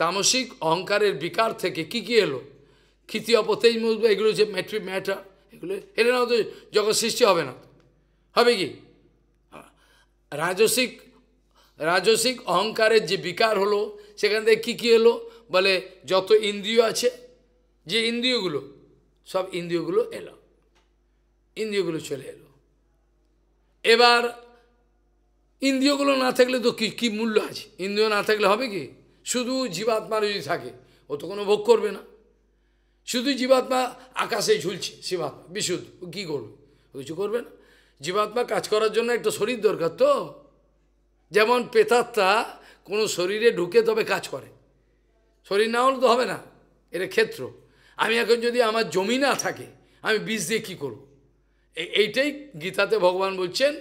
তামসিক অহংকারের বিকার থেকে কি কি এলো ক্ষিতি অপতেজ মরুদ্ভম এগুলো যে ম্যাট্রি ম্যাটার এগুলো এলে না তো জগৎ সৃষ্টি হবে না হবে কি রাজসিক রাজসিক অহংকারের যে বিকার হলো সেখান থেকে কী কী এলো বলে যত ইন্দ্রিয় আছে যে ইন্দ্রিয়গুলো সব ইন্দ্রিয়গুলো এলো ইন্দ্রিয়গুলো চলে এলো এবার ইন্দ্রিয়গুলো না থাকলে তো কী কী মূল্য আছে ইন্দ্রিয় না থাকলে হবে কি শুধু জীবাত্মা যদি থাকে ও তো কোনো ভোগ করবে না শুধু জীবাত্মা আকাশে ঝুলছে শিবাত্মা বিশুদ্ধ ও কী করবে কিছু করবে না জীবাত্মা কাজ করার জন্য একটা শরীর দরকার তো যেমন পেতাত্মা কোনো শরীরে ঢুকে তবে কাজ করে শরীর না হলে তো হবে না এটা ক্ষেত্র আমি এখন যদি আমার জমি না থাকে আমি বিষ দিয়ে কী করব এইটাই গীতাতে ভগবান বলছেন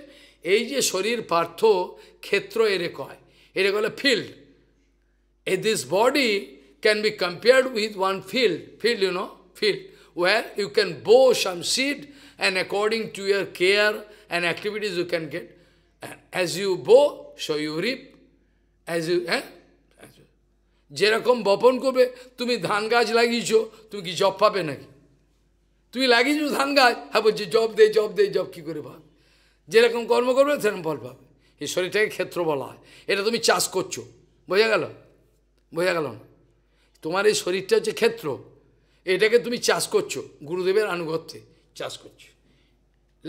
এই যে শরীর পার্থ ক্ষেত্র এরে কয় এরে কলে field a this body can be compared with one field field you know field where you can sow some seed and according to your care and activities you can get as you sow so you reap as you হ্যাঁ যেরকম বপন করবে তুমি ধান গাছ লাগিয়েছ তুমি কি job পাবে নাকি তুমি লাগিয়েছো ধান গাছ হ্যাঁ বলছি জব দে জব দে জব কী করে পাবে যেরকম কর্ম করবে সেরকম ফল পাবে এই শরীরটাকে ক্ষেত্র বলা হয় এটা তুমি চাষ করছো বোঝা গেল বোঝা গেল না তোমার এই শরীরটা হচ্ছে ক্ষেত্র এটাকে তুমি চাষ করছো গুরুদেবের আনুগত্যে চাষ করছো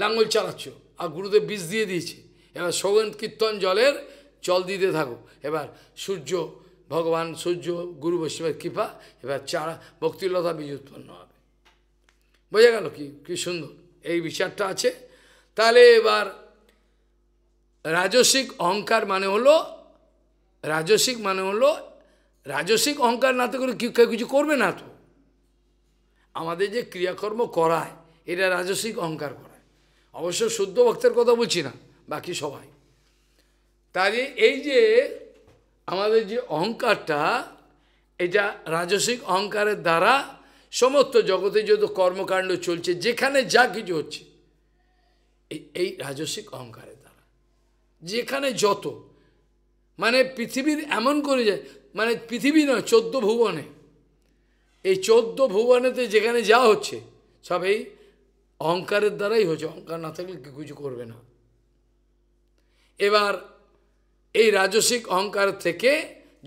লাঙ্গল চালাচ্ছ আর গুরুদেব বীজ দিয়ে দিয়েছে এবার সৌগন কীর্তন জলের জল দিতে থাকো এবার সূর্য ভগবান সূর্য গুরু বৈষ্ণবের কৃপা এবার চারা ভক্তিলতা বীজ উৎপন্ন হবে বোঝা গেল কি কি সুন্দর এই বিচারটা আছে তাহলে এবার রাজসিক অহংকার মানে হলো রাজসিক মানে হলো রাজসিক অহংকার না তো করে কেউ কিছু করবে না তো আমাদের যে ক্রিয়াকর্ম করায় এটা রাজসিক অহংকার করায় অবশ্য শুদ্ধ ভক্তের কথা বলছি না বাকি সবাই তাহলে এই যে আমাদের যে অহংকারটা এটা রাজসিক অহংকারের দ্বারা সমস্ত জগতে যত কর্মকাণ্ড চলছে যেখানে যা কিছু হচ্ছে এই রাজসিক অহংকারের দ্বারা যেখানে যত মানে পৃথিবীর এমন করে যায় মানে পৃথিবী নয় চোদ্দ ভুবনে এই চোদ্দ ভুবনেতে যেখানে যা হচ্ছে সব এই অহংকারের দ্বারাই হচ্ছে অহংকার না থাকলে কিছু করবে না এবার এই রাজসিক অহংকার থেকে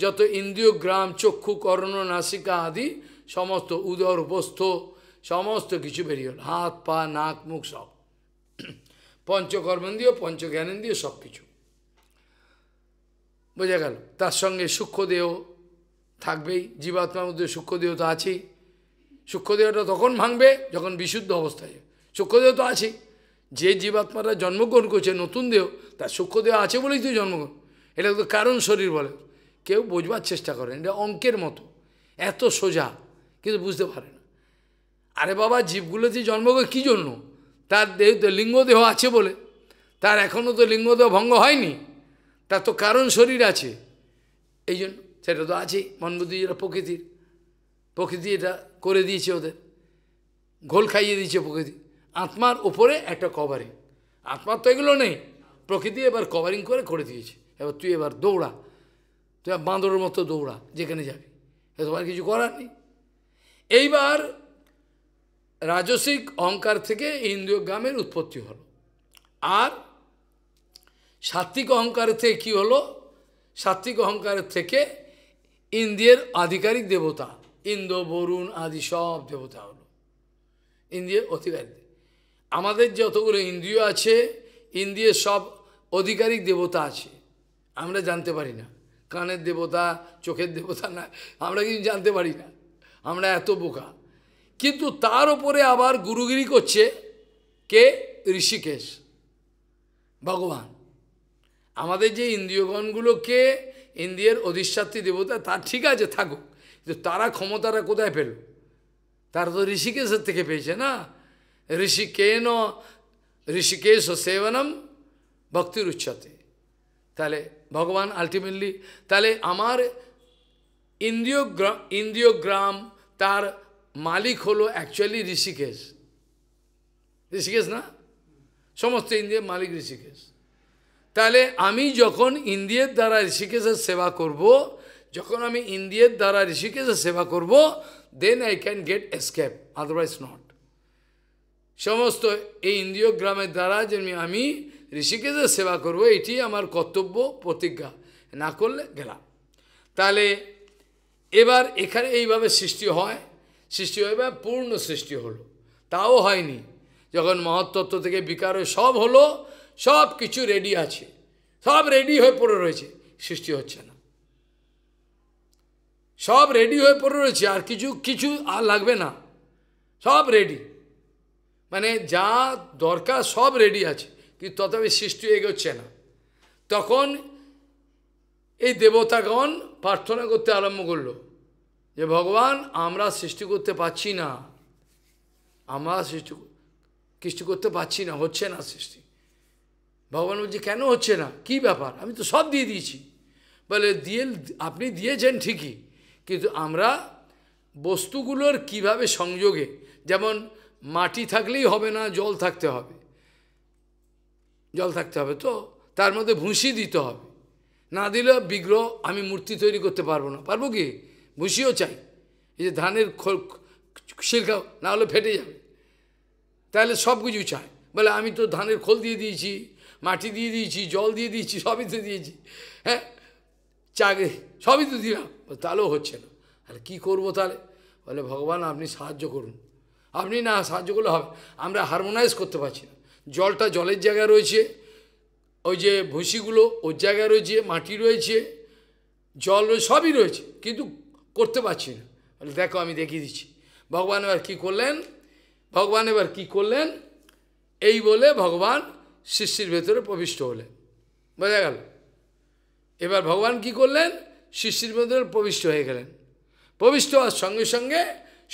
যত ইন্দ্রিয় গ্রাম চক্ষু কর্ণ নাসিকা আদি সমস্ত উদর উপস্থ সমস্ত কিছু বেরিয়ে হল হাত পা নাক মুখ সব পঞ্চকর্মেন্দ্রীয় পঞ্চজ্ঞানেন্দ্রীয় সব কিছু বোঝা গেল তার সঙ্গে সূক্ষ্মদেহ থাকবেই জীবাত্মার মধ্যে সূক্ষ্মদেহ তো আছেই সূক্ষ্মদেহটা তখন ভাঙবে যখন বিশুদ্ধ অবস্থায় সূক্ষ্মদেহ তো আছেই যে জীবাত্মারা জন্মগ্রহণ করছে নতুন দেহ তার সূক্ষ্মদেহ আছে বলেই তুই জন্মগ্রহণ এটা তো কারণ শরীর বলে কেউ বোঝবার চেষ্টা করেন এটা অঙ্কের মতো এত সোজা কিন্তু বুঝতে পারে না আরে বাবা জীবগুলোতে জন্ম করে কী জন্য তার দেহ লিঙ্গদেহ আছে বলে তার এখনও তো লিঙ্গদেহ ভঙ্গ হয়নি তার তো কারণ শরীর আছে এই জন্য সেটা তো আছেই মনবুদ্ধি যেটা প্রকৃতির প্রকৃতি এটা করে দিয়েছে ওদের ঘোল খাইয়ে দিয়েছে প্রকৃতি আত্মার ওপরে একটা কভারিং আত্মার তো এগুলো নেই প্রকৃতি এবার কভারিং করে করে দিয়েছে এবার তুই এবার দৌড়া তুই বাঁদরের মতো দৌড়া যেখানে যাবি তোমার কিছু করার নেই এইবার রাজসিক অহংকার থেকে ইন্দ্রিয় গ্রামের উৎপত্তি হলো আর সাত্বিক অহংকারের থেকে কী হলো সাত্বিক অহংকারের থেকে ইন্দ্রিয়ের আধিকারিক দেবতা ইন্দ্র বরুণ আদি সব দেবতা হলো ইন্দ্রিয়ের অধিকারী আমাদের যতগুলো ইন্দ্রিয় আছে ইন্দ্রিয়ের সব অধিকারিক দেবতা আছে আমরা জানতে পারি না কানের দেবতা চোখের দেবতা না আমরা কিন্তু জানতে পারি না আমরা এত বোকা কিন্তু তার ওপরে আবার গুরুগিরি করছে কে ঋষিকেশ ভগবান আমাদের যে ইন্দ্রিয়গণগুলোকে ইন্দ্রিয়ের অধিষ্ঠাত্রী দেবতা তার ঠিক আছে থাকুক কিন্তু তারা ক্ষমতাটা কোথায় পেল তারা তো ঋষিকেশের থেকে পেয়েছে না ঋষিকেন ঋষিকেশ সেবনম ভক্তির উচ্ছতে তাহলে ভগবান আলটিমেটলি তাহলে আমার ইন্দ্রিয়গ্রাম ইন্দ্রিয়গ্রাম তার মালিক হলো অ্যাকচুয়ালি ঋষিকেশ ঋষিকেশ না সমস্ত ইন্দ্রিয়ের মালিক ঋষিকেশ তাহলে আমি যখন ইন্দ্রিয়ের দ্বারা ঋষিকেশের সেবা করব যখন আমি ইন্দ্রিয়ের দ্বারা ঋষিকেশের সেবা করব then I can get escape otherwise not সমস্ত এই ইন্দ্রিয় গ্রামের দ্বারা যেমনি আমি ঋষিকেশের সেবা করব এটি আমার কর্তব্য প্রতিজ্ঞা না করলে গেলাম তাহলে এবার এখানে এইভাবে সৃষ্টি হয় সৃষ্টি হয় বা পূর্ণ সৃষ্টি হলো তাও হয়নি যখন মহাতত্ত্ব থেকে বিকার সব হলো সব কিছু রেডি আছে সব রেডি হয়ে পড়ে রয়েছে সৃষ্টি হচ্ছে না সব রেডি হয়ে পড়ে রয়েছে আর কিছু কিছু আর লাগবে না সব রেডি মানে যা দরকার সব রেডি আছে কিন্তু তথাপি সৃষ্টি এগোচ্ছে না তখন এই দেবতাগণ প্রার্থনা করতে আরম্ভ করল যে ভগবান আমরা সৃষ্টি করতে পারছি না আমরা সৃষ্টি সৃষ্টি করতে পারছি না হচ্ছে না সৃষ্টি ভগবান বলছে কেন হচ্ছে না কি ব্যাপার আমি তো সব দিয়ে দিয়েছি বলে দিয়ে আপনি দিয়েছেন ঠিকই কিন্তু আমরা বস্তুগুলোর কিভাবে সংযোগে যেমন মাটি থাকলেই হবে না জল থাকতে হবে জল থাকতে হবে তো তার মধ্যে ভুসি দিতে হবে না দিলে বিগ্রহ আমি মূর্তি তৈরি করতে পারবো না পারবো কি ভুসিও চাই এই যে ধানের শিলকা না হলে ফেটে যাবে তাহলে সব কিছু চাই বলে আমি তো ধানের খোল দিয়ে দিয়েছি মাটি দিয়ে দিয়েছি জল দিয়ে দিয়েছি সবই তো দিয়েছি হ্যাঁ চাকরি সবই তো দিলাম তাহলেও হচ্ছে না আর কী করবো তাহলে বলে ভগবান আপনি সাহায্য করুন আপনি না সাহায্য করলে হবে আমরা হারমোনাইজ করতে পারছি না জলটা জলের জায়গায় রয়েছে ওই যে ভুসিগুলো ওর জায়গায় রয়েছে মাটি রয়েছে জল সবই রয়েছে কিন্তু করতে পারছি না দেখো আমি দেখিয়ে দিচ্ছি ভগবান এবার কী করলেন ভগবান এবার কী করলেন এই বলে ভগবান শিষ্যের ভেতরে প্রবিষ্ট হলেন বোঝা গেল এবার ভগবান কি করলেন শিষ্যের ভেতরে প্রবিষ্ট হয়ে গেলেন প্রবিষ্ট হওয়ার সঙ্গে সঙ্গে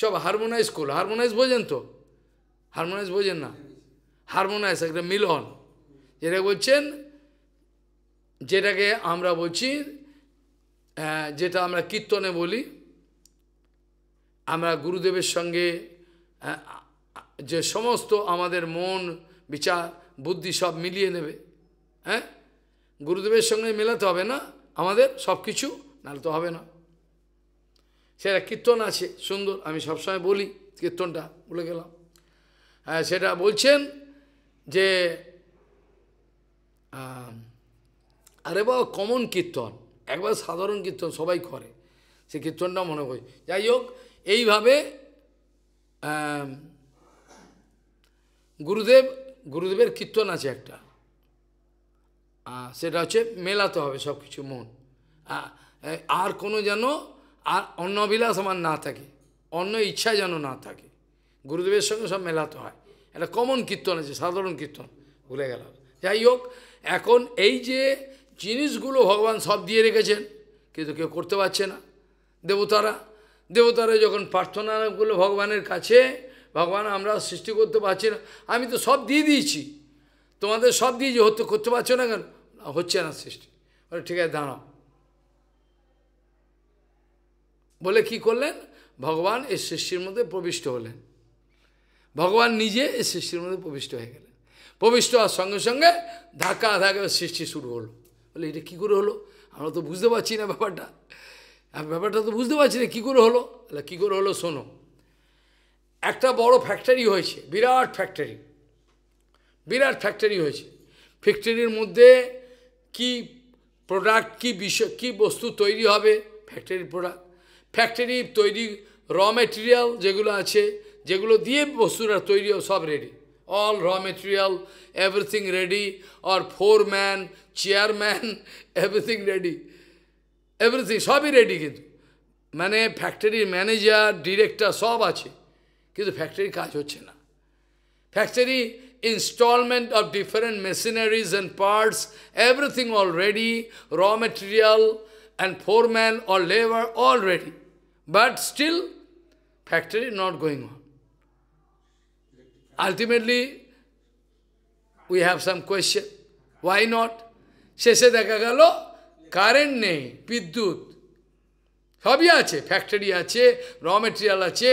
সব হারমোনাইজ করলো হারমোনাইজ বোঝেন তো হারমোনাইজ বোঝেন না হারমোনাস একটা মিলন যেটা বলছেন যেটাকে আমরা বলছি যেটা আমরা কীর্তনে বলি আমরা গুরুদেবের সঙ্গে যে সমস্ত আমাদের মন বিচার বুদ্ধি সব মিলিয়ে নেবে হ্যাঁ গুরুদেবের সঙ্গে মেলাতে হবে না আমাদের সব কিছু নাহলে তো হবে না সেটা কীর্তন আছে সুন্দর আমি সবসময় বলি কীর্তনটা বলে গেলাম হ্যাঁ সেটা বলছেন যে আরে বাবা কমন কীর্তন একবার সাধারণ কীর্তন সবাই করে সে কীর্তনটা মনে করি যাই হোক এইভাবে গুরুদেব গুরুদেবের কীর্তন আছে একটা সেটা হচ্ছে মেলাতে হবে সব কিছু মন আর কোনো যেন আর অন্য অভিলাষ আমার না থাকে অন্য ইচ্ছা যেন না থাকে গুরুদেবের সঙ্গে সব মেলাতে হয় একটা কমন কীর্তন আছে সাধারণ কীর্তন ভুলে গেলাম যাই হোক এখন এই যে জিনিসগুলো ভগবান সব দিয়ে রেখেছেন কিন্তু কেউ করতে পারছে না দেবতারা দেবতারা যখন প্রার্থনাগুলো ভগবানের কাছে ভগবান আমরা সৃষ্টি করতে পারছি না আমি তো সব দিয়ে দিয়েছি তোমাদের সব দিয়ে যে হতে করতে পারছো না কেন হচ্ছে না সৃষ্টি বলে ঠিক আছে দাঁড়াও বলে কি করলেন ভগবান এই সৃষ্টির মধ্যে প্রবিষ্ট হলেন ভগবান নিজে এই সৃষ্টির মধ্যে প্রবিষ্ট হয়ে গেলেন প্রবিষ্ট হওয়ার সঙ্গে সঙ্গে ধাক্কা ধাক্কা সৃষ্টি শুরু হলো বলে এটা কী করে হলো আমরা তো বুঝতে পারছি না ব্যাপারটা ব্যাপারটা তো বুঝতে পারছি না কী করে হলো তাহলে কী করে হলো শোনো একটা বড় ফ্যাক্টরি হয়েছে বিরাট ফ্যাক্টরি বিরাট ফ্যাক্টরি হয়েছে ফ্যাক্টরির মধ্যে কি প্রোডাক্ট কি বিষয় কী বস্তু তৈরি হবে ফ্যাক্টরির প্রোডাক্ট ফ্যাক্টরি তৈরি র মেটেরিয়াল যেগুলো আছে যেগুলো দিয়ে বস্তুরা তৈরি সব ready all raw material everything ready আর foreman chairman everything ready everything সবই রেডি কিন্তু মানে ফ্যাক্টরির ম্যানেজার ডিরেক্টর সব আছে কিন্তু ফ্যাক্টরির কাজ হচ্ছে না factory installment of different machineries and parts everything all ready raw material and foreman all labour all ready but still factory not going on Ultimately, we have some question. Why not? শেষে দেখা গেল current নেই বিদ্যুৎ সবই আছে factory আছে র material আছে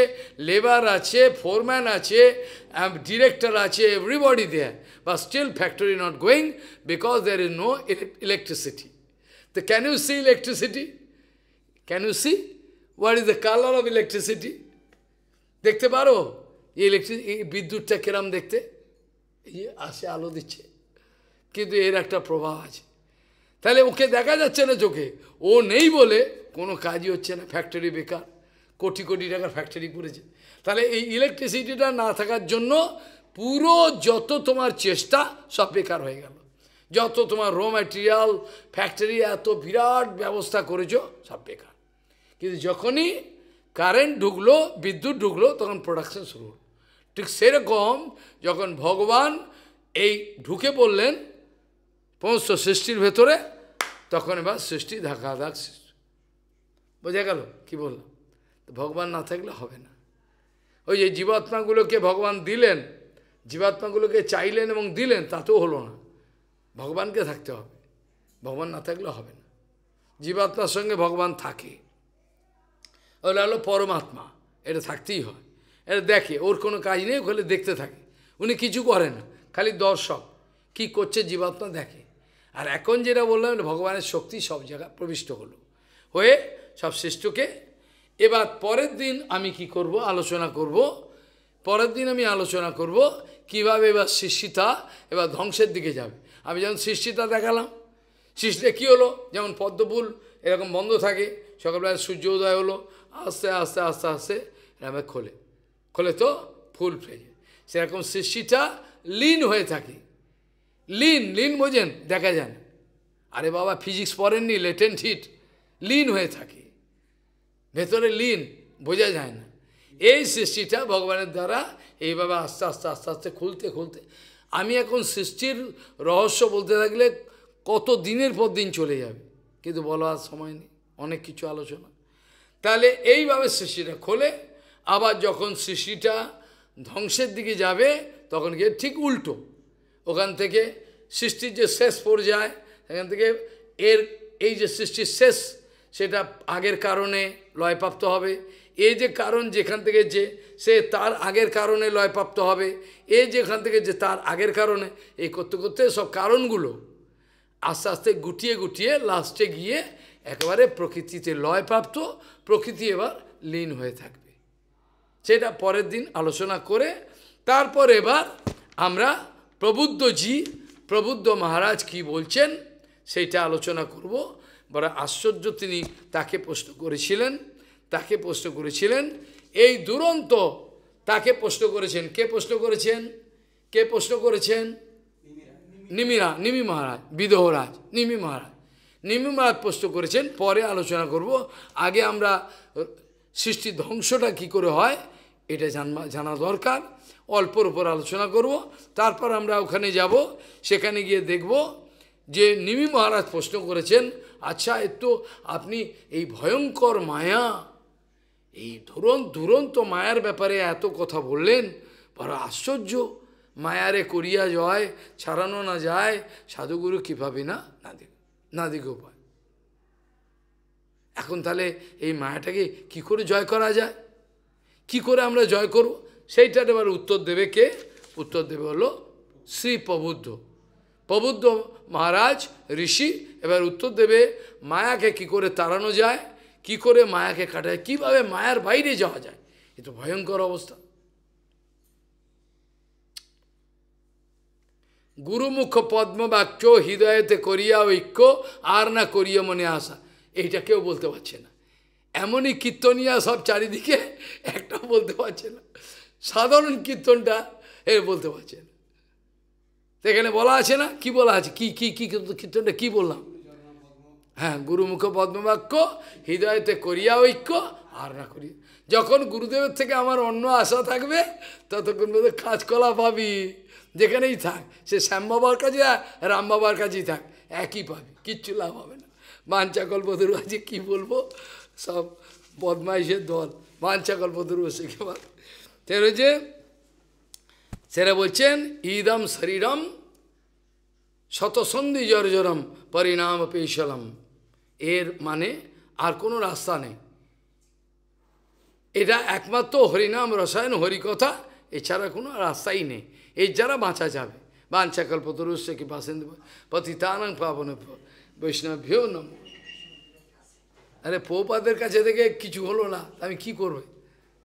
লেবার আছে ফোরম্যান আছে ডিরেক্টর আছে everybody there but still factory not going because there is no electricity. So can you see electricity? Can you see? What is the color of electricity? দেখতে পারো electric বিদ্যুৎটা কিরম দেখতে এই আসে আলো দিচ্ছে কিন্তু এর একটা প্রভাব আছে তাহলে ওকে দেখা যাচ্ছে না চোখে ও নেই বলে কোনো কাজই হচ্ছে না ফ্যাক্টরি বেকার কোটি কোটি টাকার ফ্যাক্টরি করেছে তাহলে এই ইলেকট্রিসিটিটা না থাকার জন্য পুরো যত তোমার চেষ্টা সব বেকার হয়ে গেল যত তোমার র ম্যাটেরিয়াল ফ্যাক্টরি এত বিরাট ব্যবস্থা করেছো সব বেকার কিন্তু যখনই কারেন্ট ঢুকলো বিদ্যুৎ ঢুকলো তখন প্রোডাকশন শুরু হলো ঠিক সেরকম যখন ভগবান এই ঢুকে পড়লেন সমস্ত সৃষ্টির ভেতরে তখন এবার সৃষ্টি ধাকাধাক সৃষ্টি বোঝা গেল কি বললাম ভগবান না থাকলে হবে না ওই যে জীবাত্মাগুলোকে ভগবান দিলেন জীবাত্মাগুলোকে চাইলেন এবং দিলেন তাতেও হলো না ভগবানকে থাকতে হবে ভগবান না থাকলে হবে না জীবাত্মার সঙ্গে ভগবান থাকে ওগুলো হলো পরমাত্মা এটা থাকতেই হয় দেখে ওর কোনো কাজ নেই ওখানে দেখতে থাকে উনি কিছু করে না খালি দর্শক কি করছে জীবাত্মা দেখে আর এখন যেটা বললাম ভগবানের শক্তি সব জায়গায় প্রবিষ্ট হলো হয়ে সব শ্রেষ্ঠকে এবার পরের দিন আমি কি করব আলোচনা করব পরের দিন আমি আলোচনা করব কিভাবে এবার শিষ্যিতা এবার ধ্বংসের দিকে যাবে আমি যেমন শিষ্যিতা দেখালাম সৃষ্টিটা কী হলো যেমন পদ্মফুল এরকম বন্ধ থাকে সকালবেলা সূর্যোদয় হলো আস্তে আস্তে আস্তে আস্তে এরকম খোলে খোলে তো ফুল ফেজে সেরকম সৃষ্টিটা লীন হয়ে থাকে লীন লীন বোঝেন দেখা যান আরে বাবা ফিজিক্স পড়েননি লেটেন্ট হিট লীন হয়ে থাকে ভেতরে লীন বোঝা যায় না এই সৃষ্টিটা ভগবানের দ্বারা এইভাবে আস্তে আস্তে আস্তে আস্তে খুলতে খুলতে আমি এখন সৃষ্টির রহস্য বলতে থাকলে কত দিনের পর দিন চলে যাবে কিন্তু বলার সময় নেই অনেক কিছু আলোচনা তাহলে এইভাবে সৃষ্টিটা খোলে আবার যখন সৃষ্টিটা ধ্বংসের দিকে যাবে তখন গিয়ে ঠিক উল্টো ওখান থেকে সৃষ্টির যে শেষ পর্যায় সেখান থেকে এর এই যে সৃষ্টির শেষ সেটা আগের কারণে লয়প্রাপ্ত হবে এই যে কারণ যেখান থেকে যে সে তার আগের কারণে লয়প্রাপ্ত হবে এ যেখান থেকে যে তার আগের কারণে এই করতে করতে সব কারণগুলো আস্তে আস্তে গুটিয়ে গুটিয়ে লাস্টে গিয়ে একেবারে প্রকৃতিতে লয়প্রাপ্ত প্রকৃতি এবার লীন হয়ে থাকবে সেটা পরের দিন আলোচনা করে তারপর এবার আমরা প্রবুদ্ধজি প্রবুদ্ধ মহারাজ কি বলছেন সেইটা আলোচনা করব বড় আশ্চর্য তিনি তাকে প্রশ্ন করেছিলেন তাকে প্রশ্ন করেছিলেন এই দুরন্ত তাকে প্রশ্ন করেছেন কে প্রশ্ন করেছেন কে প্রশ্ন করেছেন নিমিরা নিমি মহারাজ বিদহরাজ নিমি মহারাজ নিমি মহারাজ প্রশ্ন করেছেন পরে আলোচনা করব আগে আমরা সৃষ্টি ধ্বংসটা কি করে হয় এটা জানা জানা দরকার অল্পর উপর আলোচনা করব তারপর আমরা ওখানে যাব সেখানে গিয়ে দেখব যে নিমি মহারাজ প্রশ্ন করেছেন আচ্ছা এর তো আপনি এই ভয়ঙ্কর মায়া এই ধুরন দুরন্ত মায়ার ব্যাপারে এত কথা বললেন বড় আশ্চর্য মায়ারে করিয়া জয় ছাড়ানো না যায় সাধুগুরু কীভাবে না না দিক না উপায় এখন তাহলে এই মায়াটাকে কি করে জয় করা যায় কি করে আমরা জয় করব সেইটার এবার উত্তর দেবে কে উত্তর দেবে হলো শ্রী প্রবুদ্ধ প্রবুদ্ধ মহারাজ ঋষি এবার উত্তর দেবে মায়াকে কি করে তাড়ানো যায় কি করে মায়াকে কাটায় কিভাবে মায়ার বাইরে যাওয়া যায় এ তো ভয়ঙ্কর অবস্থা গুরুমুখ পদ্মবাক্য হৃদয়তে করিয়া ঐক্য আর না করিয়া মনে আসা এইটা কেউ বলতে পারছে না এমনই কীর্তনিয়া সব চারিদিকে একটা বলতে পারছে না সাধারণ কীর্তনটা এ বলতে পারছে না সেখানে বলা আছে না কি বলা আছে কি কি কী কীর্তনটা কী বললাম হ্যাঁ গুরুমুখ পদ্মবাক্য হৃদয়তে করিয়া ঐক্য আর না করি যখন গুরুদেবের থেকে আমার অন্য আশা থাকবে ততক্ষণ বলতে কাজকলা পাবি যেখানেই থাক সে শ্যাম বাবার কাছে রামবাবার কাছেই থাক একই পাবি কিচ্ছু লাভ হবে না বাঞ্চাকল্প কাছে কী বলবো সব বদমাইশের দল বাঞ্ছা গল্প দুর্বশিকে সে রয়েছে সেরা বলছেন ইদম শরীরম শতসন্ধি জর্জরম পরিণাম পেশলম এর মানে আর কোনো রাস্তা নেই এটা একমাত্র হরিনাম রসায়ন হরিকথা এছাড়া কোনো রাস্তাই নেই এর যারা বাঁচা যাবে বাঞ্ছাকল্পতরুষ্য কি বাসিন্দ পতিতানং পাবন বৈষ্ণব্য নম আরে পৌপাদের কাছে থেকে কিছু হলো না আমি কি করবে